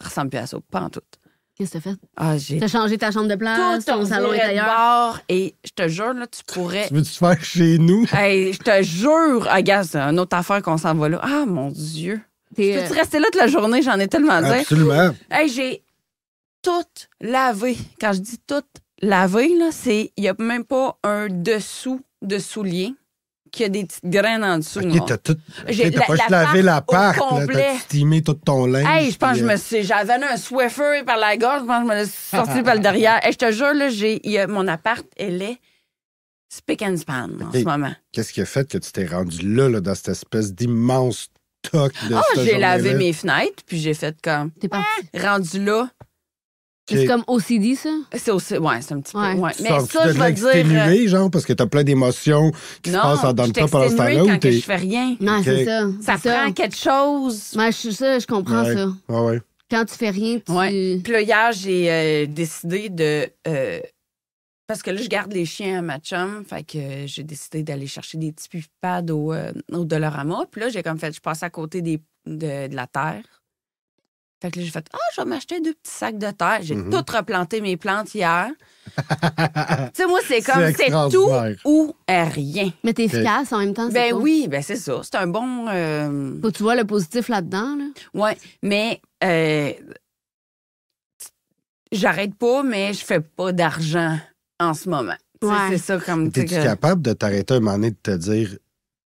Ressemble plus à ça, pas en tout. Qu'est-ce que t'as fait? Ah, T'as changé ta chambre de place, Tout ton salon est ailleurs. Et je te jure, là, tu pourrais. Tu veux-tu faire chez nous? Hey, je te jure. Ah, c'est une autre affaire qu'on s'en va là. Ah, mon Dieu. Tu peux-tu euh, rester là toute la journée? J'en ai tellement dit. Absolument. Hey, j'ai tout lavé. Quand je dis tout, laver, là, c'est. Il n'y a même pas un dessous de soulier qui a des petites graines en dessous. Okay, t'as tout... la, pas juste lavé la part, t'as timé tout ton linge. Hey, je pense que je me euh, J'avais un Swiffer par la gorge, je pense que je me suis sorti par le derrière. je te jure, là, j'ai... Y a... mon appart, elle est spick and span en ce moment. Qu'est-ce qui a fait que tu t'es rendu là, là, dans cette espèce d'immense toc de Ah, oh, j'ai lavé mes fenêtres, puis j'ai fait comme... T'es hein, pas... Rendu là, c'est comme OCD, ça? C'est aussi, ouais, c'est un petit peu. Ouais. Mais ça, je vais dire. Euh, genre, parce que t'as plein d'émotions qui se passent dans le temps pendant ce temps-là. Non, je fais rien. Non, c'est ça. Ça prend quelque chose. Mais ben, je, ça, je comprends ça. Ouais, ouais. Quand tu fais rien, tu. Puis là, hier, j'ai euh, décidé de. Euh, parce que là, je garde les chiens à ma chum. Fait que j'ai décidé d'aller chercher des petits pupades au, au Dolorama. Puis là, j'ai comme fait, je passe à côté des, de la terre fait que là, j'ai fait Ah, je vais m'acheter deux petits sacs de terre. J'ai mhm. tout replanté mes plantes hier. tu sais, moi, c'est comme c'est tout ou rien. Mais t'es efficace en même temps. Ben oui, ben c'est ça. C'est un bon. Euh, Faut tu vois le positif là-dedans. Là. Ouais, mais. Euh... J'arrête pas, mais je fais pas d'argent en ce moment. Ouais. C'est ça comme. T'es-tu es capable de t'arrêter un moment donné de te dire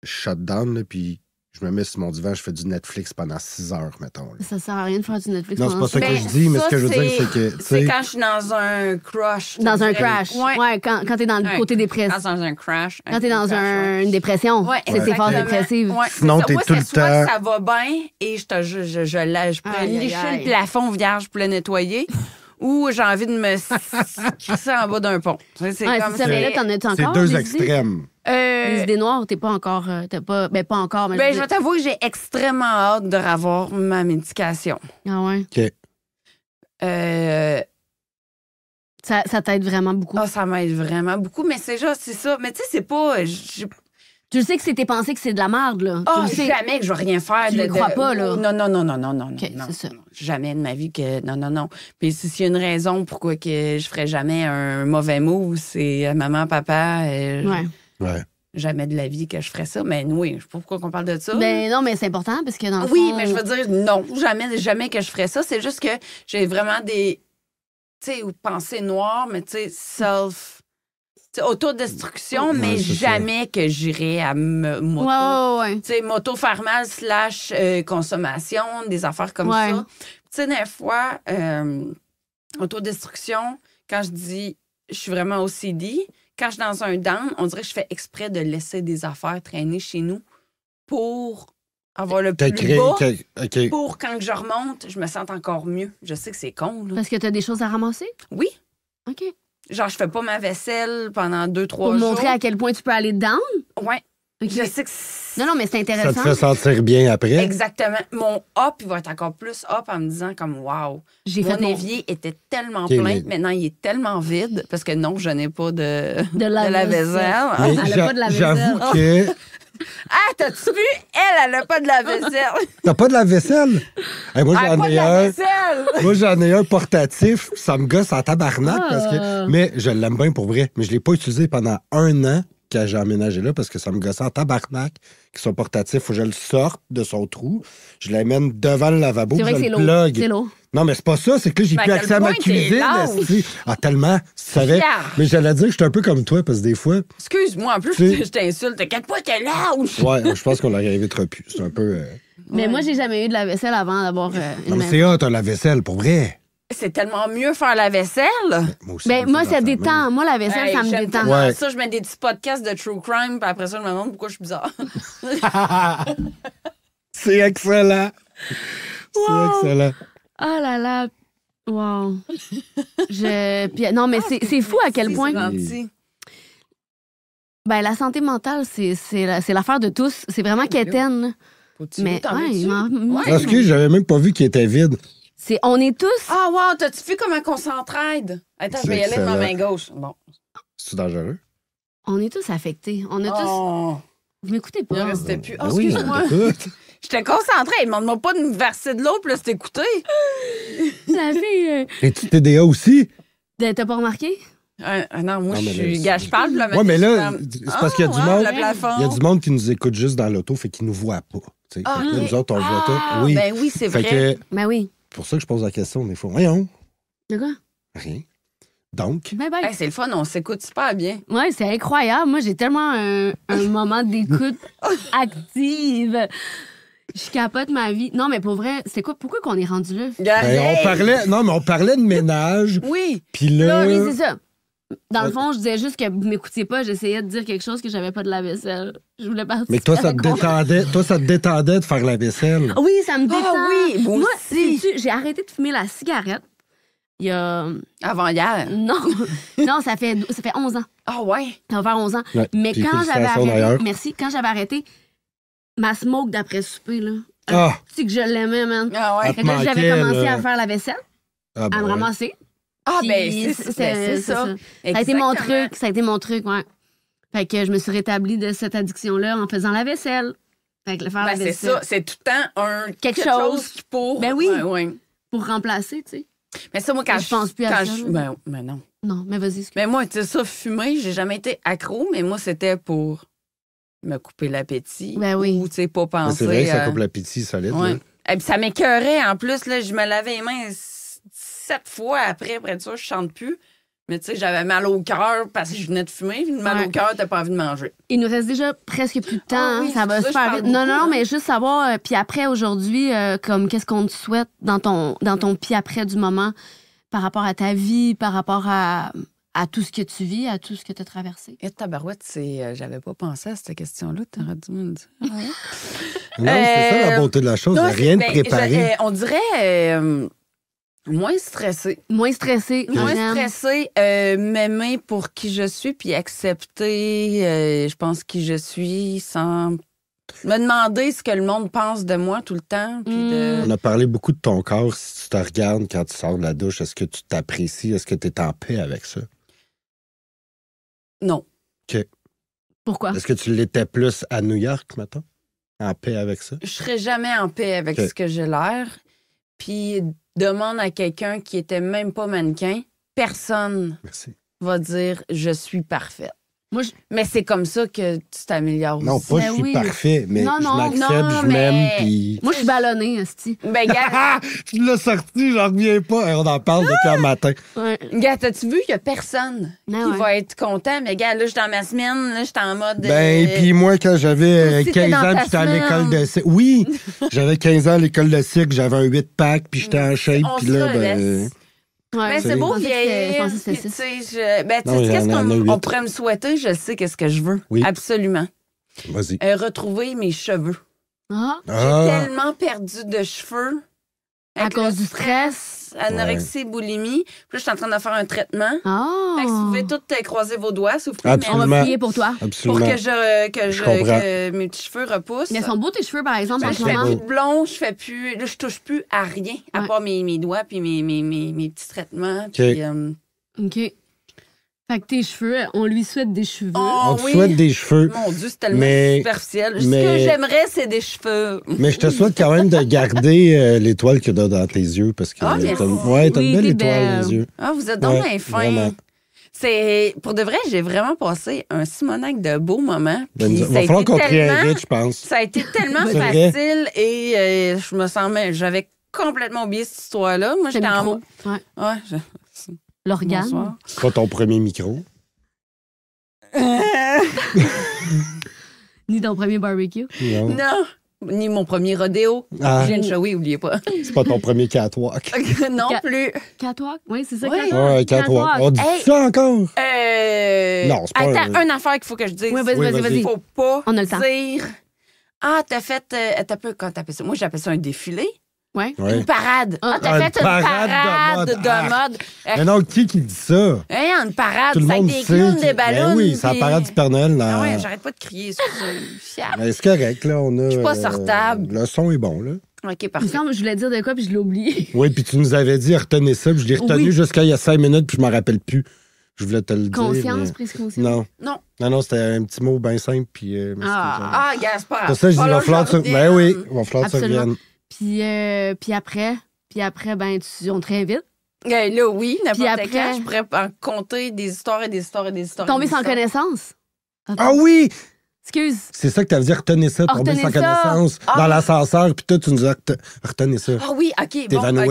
Shut down », là, puis je me mets sur mon divan, je fais du Netflix pendant 6 heures, mettons. Ça sert à rien de faire du Netflix. Non, c'est pas ça que je dis, mais ce que je veux dire, c'est que. C'est quand je suis dans un crush. Dans un crash. Ouais. quand, quand t'es dans le côté dépressif. Dans un crash. Quand quand t'es dans une dépression. Oui. c'est fort phases dépressives. tu Sinon, t'es tout le temps. Ça va bien et je te je, je, je, le plafond vierge pour le nettoyer ou j'ai envie de me crisser en bas d'un pont. C'est C'est deux extrêmes. Euh... Les idées t'es pas encore. Euh, t'es pas, ben, pas encore. Mais ben, je t'avoue que j'ai extrêmement hâte de revoir ma médication. Ah ouais? OK. Euh, ça, ça t'aide vraiment beaucoup. Ah, ça m'aide vraiment beaucoup, mais c'est juste, c'est ça. Mais tu sais, c'est pas. Tu sais que c'était pensé que c'est de la merde, là. Oh, jamais que je vais rien faire. Tu ne crois pas, là. Non, non, non, non, non, non. ça. Jamais de ma vie que. Non, non, non. Puis s'il y a une raison pourquoi que je ferais jamais un mauvais mot, c'est euh, maman, papa. Euh, ouais. jamais de la vie que je ferais ça. Mais oui, je sais pas pourquoi on parle de ça. Mais ben non, mais c'est important parce que dans le Oui, mais je veux dire, non, jamais, jamais que je ferais ça. C'est juste que j'ai vraiment des, tu sais, pensées noires, mais tu sais, self autodestruction, mais jamais que j'irai à moto. Ouais, tu moto slash euh, consommation, des affaires comme ça. Tu sais, des fois, euh, autodestruction, quand je dis je suis vraiment CD, quand je dans un down, on dirait que je fais exprès de laisser des affaires traîner chez nous pour avoir le plus créé, pour quand je remonte, je me sente encore mieux. Je sais que c'est con. Parce que tu as des choses à ramasser? Oui. OK. Genre, je fais pas ma vaisselle pendant deux, trois jours. Pour montrer à quel point tu peux aller dedans? Oui. Je sais que non, non, mais c'est intéressant. Ça te fait sentir bien après. Exactement. Mon hop, il va être encore plus hop en me disant comme wow. mon évier était tellement plein, maintenant il est tellement vide parce que non, je n'ai pas de de la, de la vaisselle. J'avoue que oh. Ah, t'as-tu vu? Elle, elle n'a pas de la vaisselle. T'as pas de la vaisselle? moi, j'en ai un. Moi, j'en un portatif. Ça me gosse en tabarnak. Parce que... Ah. Mais je l'aime bien pour vrai. Mais je ne l'ai pas utilisé pendant un an que j'ai emménagé là parce que ça me gosse en tabarnak qui sont portatifs. Faut que je le sorte de son trou. Je l'amène devant le lavabo. C'est vrai c'est non, mais c'est pas ça, c'est que j'ai plus accès à ma cuisine. Ah, tellement, tu savais. Mais j'allais dire que j'étais un peu comme toi, parce que des fois. Excuse-moi, en plus, je t'insulte. À quel point t'es ou Ouais, je pense qu'on n'arrivera plus. C'est un peu. Euh, mais moi, j'ai jamais eu de la vaisselle avant d'avoir. Euh, non, mais c'est hot, la vaisselle, pour vrai. C'est tellement mieux faire la vaisselle. Moi ben, moi, ben, ça détend. Moi, la vaisselle, ça me détend. Ça, je mets des petits podcasts de true crime, puis après ça, je me demande pourquoi je suis bizarre. c'est excellent. C'est excellent. Ah là là, wow. Je... non, mais ah, c'est fou à quel point. Ben, la santé mentale, c'est l'affaire de tous. C'est vraiment ah, ben quétaine. Mais, ouais, Parce ah, Excuse, j'avais même pas vu qu'il était vide. C'est, on est tous. Ah, wow, t'as-tu vu comment on s'entraide? Attends, je vais y aller de ma main gauche. Bon. C'est dangereux? On est tous affectés. On a oh. tous. Vous m'écoutez pas? excusez restait plus. Ben oh, excuse-moi. J'étais concentrée. demande pas de me verser de l'eau, pour là, c'est écouté. La fille. Euh, TDA aussi? T'as pas remarqué? Euh, ah non, moi, je suis là, parle. mais là, c'est parce qu'il y a du ah, monde. Il y a du monde qui nous écoute juste dans l'auto, fait qu'ils nous voient pas. tu sais. Ah, nous autres, on voit ah, tout. Oui. Ben oui, c'est vrai. C'est ben oui. pour ça que je pose la question des fois. Voyons, De quoi? rien. Donc, ben, ben. c'est le fun, on s'écoute super bien. Ouais, c'est incroyable. Moi, j'ai tellement un moment d'écoute active. Je capote ma vie. Non, mais pour vrai, c'est quoi? Pourquoi qu'on est rendu là? Ben, on parlait, non, mais on parlait de ménage. oui. Puis là. c'est ça. Dans le euh, fond, je disais juste que vous m'écoutiez pas. J'essayais de dire quelque chose que j'avais pas de la vaisselle. Je voulais pas... Mais toi, ça te détendait, toi, ça te détendait de faire la vaisselle. Oui, ça me détend. Ah oui, moi, aussi. J'ai arrêté de fumer la cigarette. Il y a. Avant hier? Non. non, ça fait, ça fait 11 ans. Ah ouais? Ça fait 11 ans. Mais quand j'avais arrêté. Merci. Quand j'avais arrêté, ma smoke d'après souper, là. Ah. Ah, tu sais que je l'aimais, man. Ah ouais. j'avais commencé à faire la vaisselle, ah, ben à me ramasser. Ah, ben, c'est ben, c'est- ça. Ça a été mon truc, ça a été mon truc, ouais. Fait que je me suis rétablie de cette addiction-là en faisant la vaisselle. Fait que le faire Ben, la c'est ça. C'est tout le temps un quelque, chose. qui pour. Ben oui. Pour remplacer, tu sais. Mais ça, moi, quand je pense plus à ça, ben, ben, non. Non, mais vas-y, excuse. Mais moi, tu sais, ça, fumer, j'ai jamais été accro, mais moi, c'était pour me couper l'appétit. Ben ou, tu sais, pas penser. C'est vrai ça coupe l'appétit solide. Eh, ça m'écœurait. En plus, je me lavais les mains sept fois après. Après ça, je chante plus. Mais tu sais, j'avais mal au cœur parce que je venais de fumer. Mal au cœur, t'as pas envie de manger. Il nous reste déjà presque plus de ah temps. Hein. ça va super vite. Non, non, hein. mais juste savoir, euh, puis après aujourd'hui, euh, comme qu'est-ce qu'on te souhaite dans ton, dans ton pied après du moment par rapport à ta vie, par rapport à à tout ce que tu vis, à tout ce que tu as traversé? Et tabarouette, c'est. Euh, j'avais pas pensé à cette question-là. T'aurais dû me dire. non, c'est ça la euh, beauté de la chose, rien de ben, préparé. Euh, on dirait. moins stressé. Moins stressé. Moins stressé, m'aimer pour qui je suis, puis accepter, je pense, qui je suis sans me demander ce que le monde pense de moi tout le temps. Hmm. On a parlé beaucoup de ton corps. Si tu te regardes quand tu sors de la douche, est-ce que tu t'apprécies? Est-ce que tu es en paix avec ça? Non. OK. Pourquoi? Est-ce que tu l'étais plus à New York, maintenant? En paix avec ça? Je serais jamais en paix avec ce que j'ai l'air. Puis demande à quelqu'un qui était même pas mannequin, personne va dire je suis parfaite. Moi, je... Mais c'est comme ça que tu t'améliores. Non, pas ben je suis parfait, mais je m'accepte, je m'aime. Moi, je suis ballonné, Asti. Ben, gars. Ah, tu l'as sorti, j'en reviens pas. On en parle depuis un matin. Ouais. Gars, t'as-tu vu, qu'il y a personne ben qui va être content. Mais, gars, là, je suis dans ma semaine, là, je suis en mode. Ben, euh, puis moi, quand j'avais 15 euh, ans, j'étais à l'école de cycle. Oui, j'avais 15 ans à l'école de cycle, j'avais un 8-pack, puis j'étais en shape, puis là, ben. Ouais, c'est beau vieillir. Je... Ben, qu'est-ce qu'on pourrait me souhaiter? Je sais qu'est-ce que je veux. Absolument. Vas-y. Euh, retrouver mes cheveux. Ah. J'ai ah. tellement perdu de cheveux à cause du stress. Anorexie, boulimie. Puis là, je suis en train de faire un traitement. Oh. Fait que si vous pouvez toutes euh, croiser vos doigts, s'il vous plaît. mais- On va prier pour toi. Absolument. Pour que, je, euh, que, je, mes petits cheveux repoussent. Mais ils sont beaux tes cheveux, par exemple, ben, en je ne fais plus de blond, je fais plus. je touche plus à rien, à part mes, mes doigts puis mes, mes, mes, petits traitements. Puis, euh, OK. Fait que tes cheveux, on lui souhaite des cheveux. Oh, on te souhaite des cheveux. Mon Dieu, c'est tellement superficiel. Ce que j'aimerais, c'est des cheveux. Mais je te souhaite quand même de garder euh, l'étoile que tu as dans tes yeux parce que ah, ouais, t'as ouais, une belle étoile dans les yeux. Ah, vous êtes donc un fin. C'est pour de vrai, j'ai vraiment passé un Simonac de beaux moments. Ben, va falloir qu'on je pense. Ça a été tellement facile et euh, je me sens j'avais complètement oublié cette histoire-là. Moi, j'étais en. mode... ouais L'organe. Pas ton premier micro. Ni ton premier barbecue. Non. Ni mon premier rodéo. Ah. Glenn oui, oubliez pas. C'est pas ton premier catwalk. non plus. Catwalk? Oui, c'est ça, oui. catwalk. Ouais, ça encore? Euh... Non, c'est pas... Attends, un... une affaire qu'il faut que je dise. Il vas Faut pas On a le temps. dire... Ah, t'as fait... Euh, t'as peu... Quand ça... Moi, j'appelle ça un défilé. Ouais. Une parade. Ah, t'as ah, fait une parade, de mode. De ah. Mais non, qui qui dit ça? Hein, une parade, Tout le des clowns, ben des ballons. oui, c'est la parade du Père Noël. Ah j'arrête pas de crier, excusez. Mais ben, c'est correct, là, on a... Je suis pas euh, sortable. le son est bon, là. OK, parfait. je voulais dire de quoi, puis je l'ai oublié. Oui, puis tu nous avais dit, retenez ça, puis je l'ai retenu jusqu'à il y a cinq minutes, puis je m'en rappelle plus. Je voulais te le dire. Conscience, presque prise conscience. Non. Non. Non, non, c'était un petit mot bien simple, puis. Euh, ah, ah, yes, Pour ça, je dis, on va falloir Ben oui, on va falloir que euh, puis, après, après, ben, tu, on te réinvite. Ben là, oui, n'importe après... je pourrais en compter des histoires et des histoires et des histoires. Tomber sans connaissance. Ah oui! Excuse. C'est ça que tu avais dit, retenez ça, tomber sans connaissance ah. dans l'ascenseur, puis toi, tu nous as retenez ça. Ah oui, OK. Bon, euh,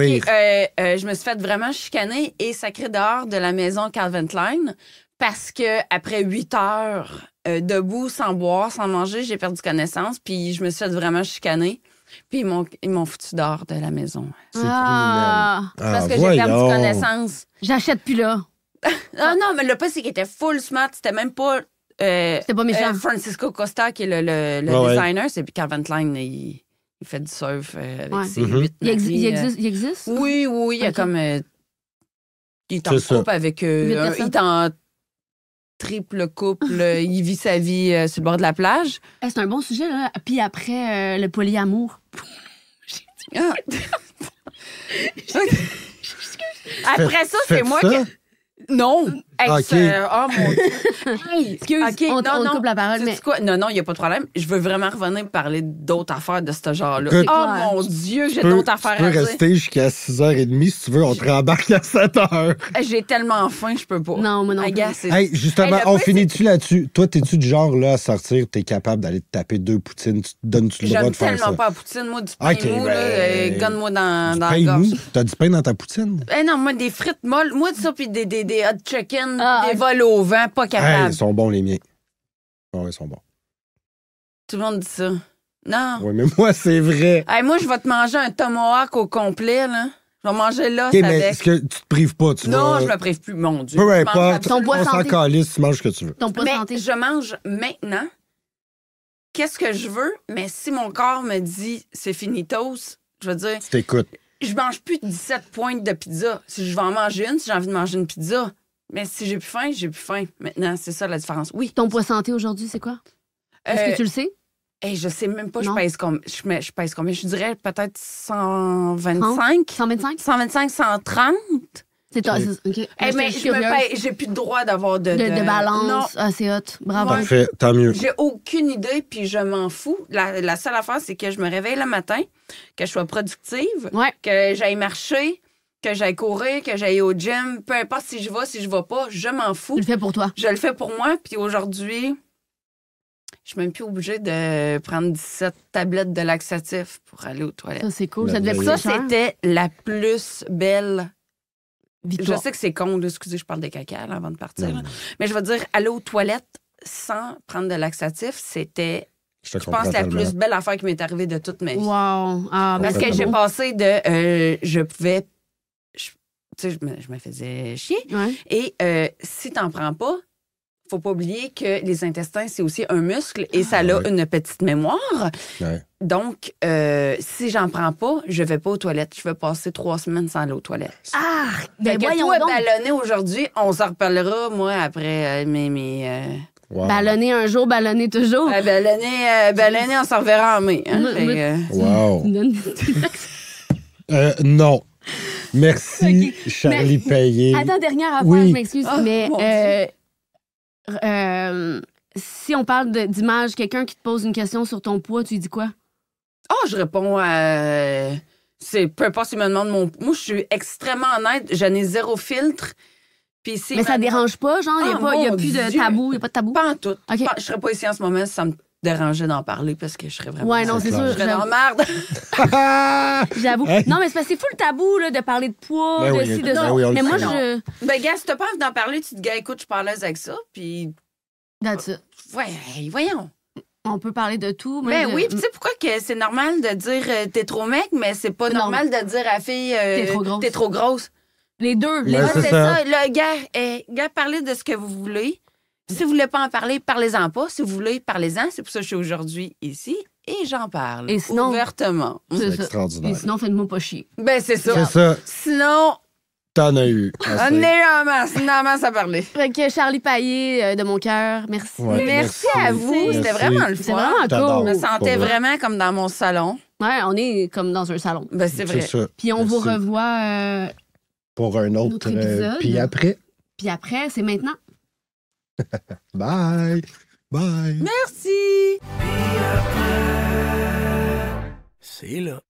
euh, je me suis fait vraiment chicaner et sacré dehors de la maison Calvin Klein parce que après 8 heures debout, sans boire, sans manger, j'ai perdu connaissance, puis je me suis fait vraiment chicaner. Puis ils m'ont, foutu d'or de la maison. ah, Parce ah, que j'ai perdu connaissance. J'achète plus là. Ah non, mais le pas, c'est qu'il était full smart. C'était même pas. Euh, C'était pas méchant. Euh, Francisco Costa, qui est le, le, designer, c'est puis Calvin Klein, il, fait du surf euh, avec ses mhm. il, euh. il, existe, Oui, oui, il y a comme. il t'en avec. il triple couple, euh, il vit sa vie euh, sur le bord de la plage. Eh, c'est un bon sujet, là. Puis après, euh, le polyamour. J'ai dit- ah! Après ça, c'est moi qui. Non! Euh, oh mon Dieu. Excuse, on, non, coupe la parole, Non, non, il n'y a pas de problème. Je veux vraiment revenir parler d'autres affaires de ce genre-là. Oh mon Dieu, j'ai d'autres affaires à affaires tu peux rester jusqu'à 6h30 si tu veux, on te rembarque à 7h. Eh, j'ai tellement faim, je peux pas. Non, mais non justement, on finit-tu là-dessus? Toi, t'es-tu du genre là à sortir, t'es capable d'aller te taper deux poutines, tu te donnes-tu le droit de faire tellement pas à poutine. Moi, du pain ben, là, euh, moi dans, dans la pain T'as du pain dans ta poutine? Eh non, moi, des frites molles. Moi, de ça, puis des, des, des hot chicken, ah, des vols au vent, pas capable. ils sont bons, les miens. Non ah, ils sont bons. Tout le monde dit ça. Non. Oui, mais moi, c'est vrai. Hey, moi, je vais te manger un tomahawk au complet, là. Je vais manger là, okay, mais est-ce que tu te prives pas, tu Non, je je me prive plus, mon Dieu. Peu importe, ton poids santé. Calisse, tu manges ce que tu veux. Ton santé. je mange maintenant. Qu'est-ce que je veux? Mais si mon corps me dit c'est finitos, je veux dire... Tu t'écoutes je mange plus 17 pointes de pizza. Si je vais en manger une, si j'ai envie de manger une pizza. Mais si j'ai plus faim, j'ai plus faim. Maintenant, c'est ça la différence. Oui. Ton poids santé aujourd'hui, c'est quoi? Est-ce que euh, tu le sais? Hey, je sais même pas, je pèse, combien, je, je pèse combien. Je dirais peut-être 125. 125? 125, 130. C'est mais je me j'ai plus le droit d'avoir de, de, balance. assez ah, c'est hot. Bravo. Parfait, tant mieux. J'ai aucune idée, puis je m'en fous. La, seule affaire, c'est que je me réveille le matin, que je sois productive, que j'aille marcher, que j'aille courir, que j'aille au gym. Peu importe si je vais, si je vais pas, je m'en fous. Tu le fais pour toi. Je le fais pour moi, puis aujourd'hui. Je suis même plus obligée de prendre 17 tablettes de laxatif pour aller aux toilettes. Ça, c'est cool. ça c'était la plus belle je sais que c'est con, excusez, je parle de caca avant de partir. Mais je veux dire, aller aux toilettes sans prendre de laxatif, c'était je, pense la plus belle affaire qui m'est arrivée de toute ma vie. Wow. Ah, Parce que j'ai passé de. Euh, je pouvais. Je, je, me, je, me, faisais chier. Et euh, si t'en prends pas, faut pas oublier que les intestins, c'est aussi un muscle et ça ah a une petite mémoire. Donc, euh, si j'en prends pas, je vais pas aux toilettes. Je vais passer trois semaines sans aller aux toilettes. Ah! mais ben ballonné aujourd'hui, on s'en reparlera, moi, après mais euh, mes... Euh, ballonné un jour, ballonner toujours. Ballonner, euh, ballonner, on s'en reverra en mai. Hein, non. Merci, Charlie Payet. Attends, dernière affaire, je m'excuse, oh, mais... Euh, si on parle d'image, quelqu'un qui te pose une question sur ton poids, tu lui dis quoi? Oh, je réponds à. Euh, c'est peu importe s'il me demande mon. Moi, je suis extrêmement honnête. Je n'ai zéro filtre. Mais ça ça dérange pas, genre, il n'y a, ah, plus de tabou, il a pas de tabou? en tout. je serais pas ici en ce moment ça me déranger d'en parler parce que je serais vraiment. Ouais, non, c'est sûr. Je serais en merde. J'avoue. Non, mais c'est parce que c'est fou le tabou là, de parler de poids, ben de ci, de ben ça. mais moi, je. Ben, gars, si t'as pas envie d'en parler, tu te dis, écoute, je parle avec ça, puis. That's Ouais, voyons. On peut parler de tout. Ben oui, tu sais pourquoi que c'est normal de dire euh, t'es trop mec, mais c'est pas normal de dire à fille euh, t'es trop grosse. Les deux. Les ben, deux, c'est ça. Le gars, eh, gars, parlez de ce que vous voulez. Si vous voulez pas en parler, parlez-en pas. Si vous voulez, parlez-en. C'est pour ça que je suis aujourd'hui ici et j'en parle ouvertement. C'est extraordinaire. Et sinon, faites-moi pas chier. Ben, c'est ça. C'est ça. Sinon... T'en as eu. On est en masse, en masse à parler. Fait que Charlie Paillet euh, de mon cœur, merci. merci. à vous. C'était vraiment le fun. C'était vraiment cool. Je me sentais vraiment comme dans mon salon. Ouais, on est comme dans un salon. Ben, c'est vrai. Ça. Puis on vous revoit... Euh, pour un autre, euh, épisode. puis après... Puis après, c'est maintenant. Bye. Bye. Merci. C'est là.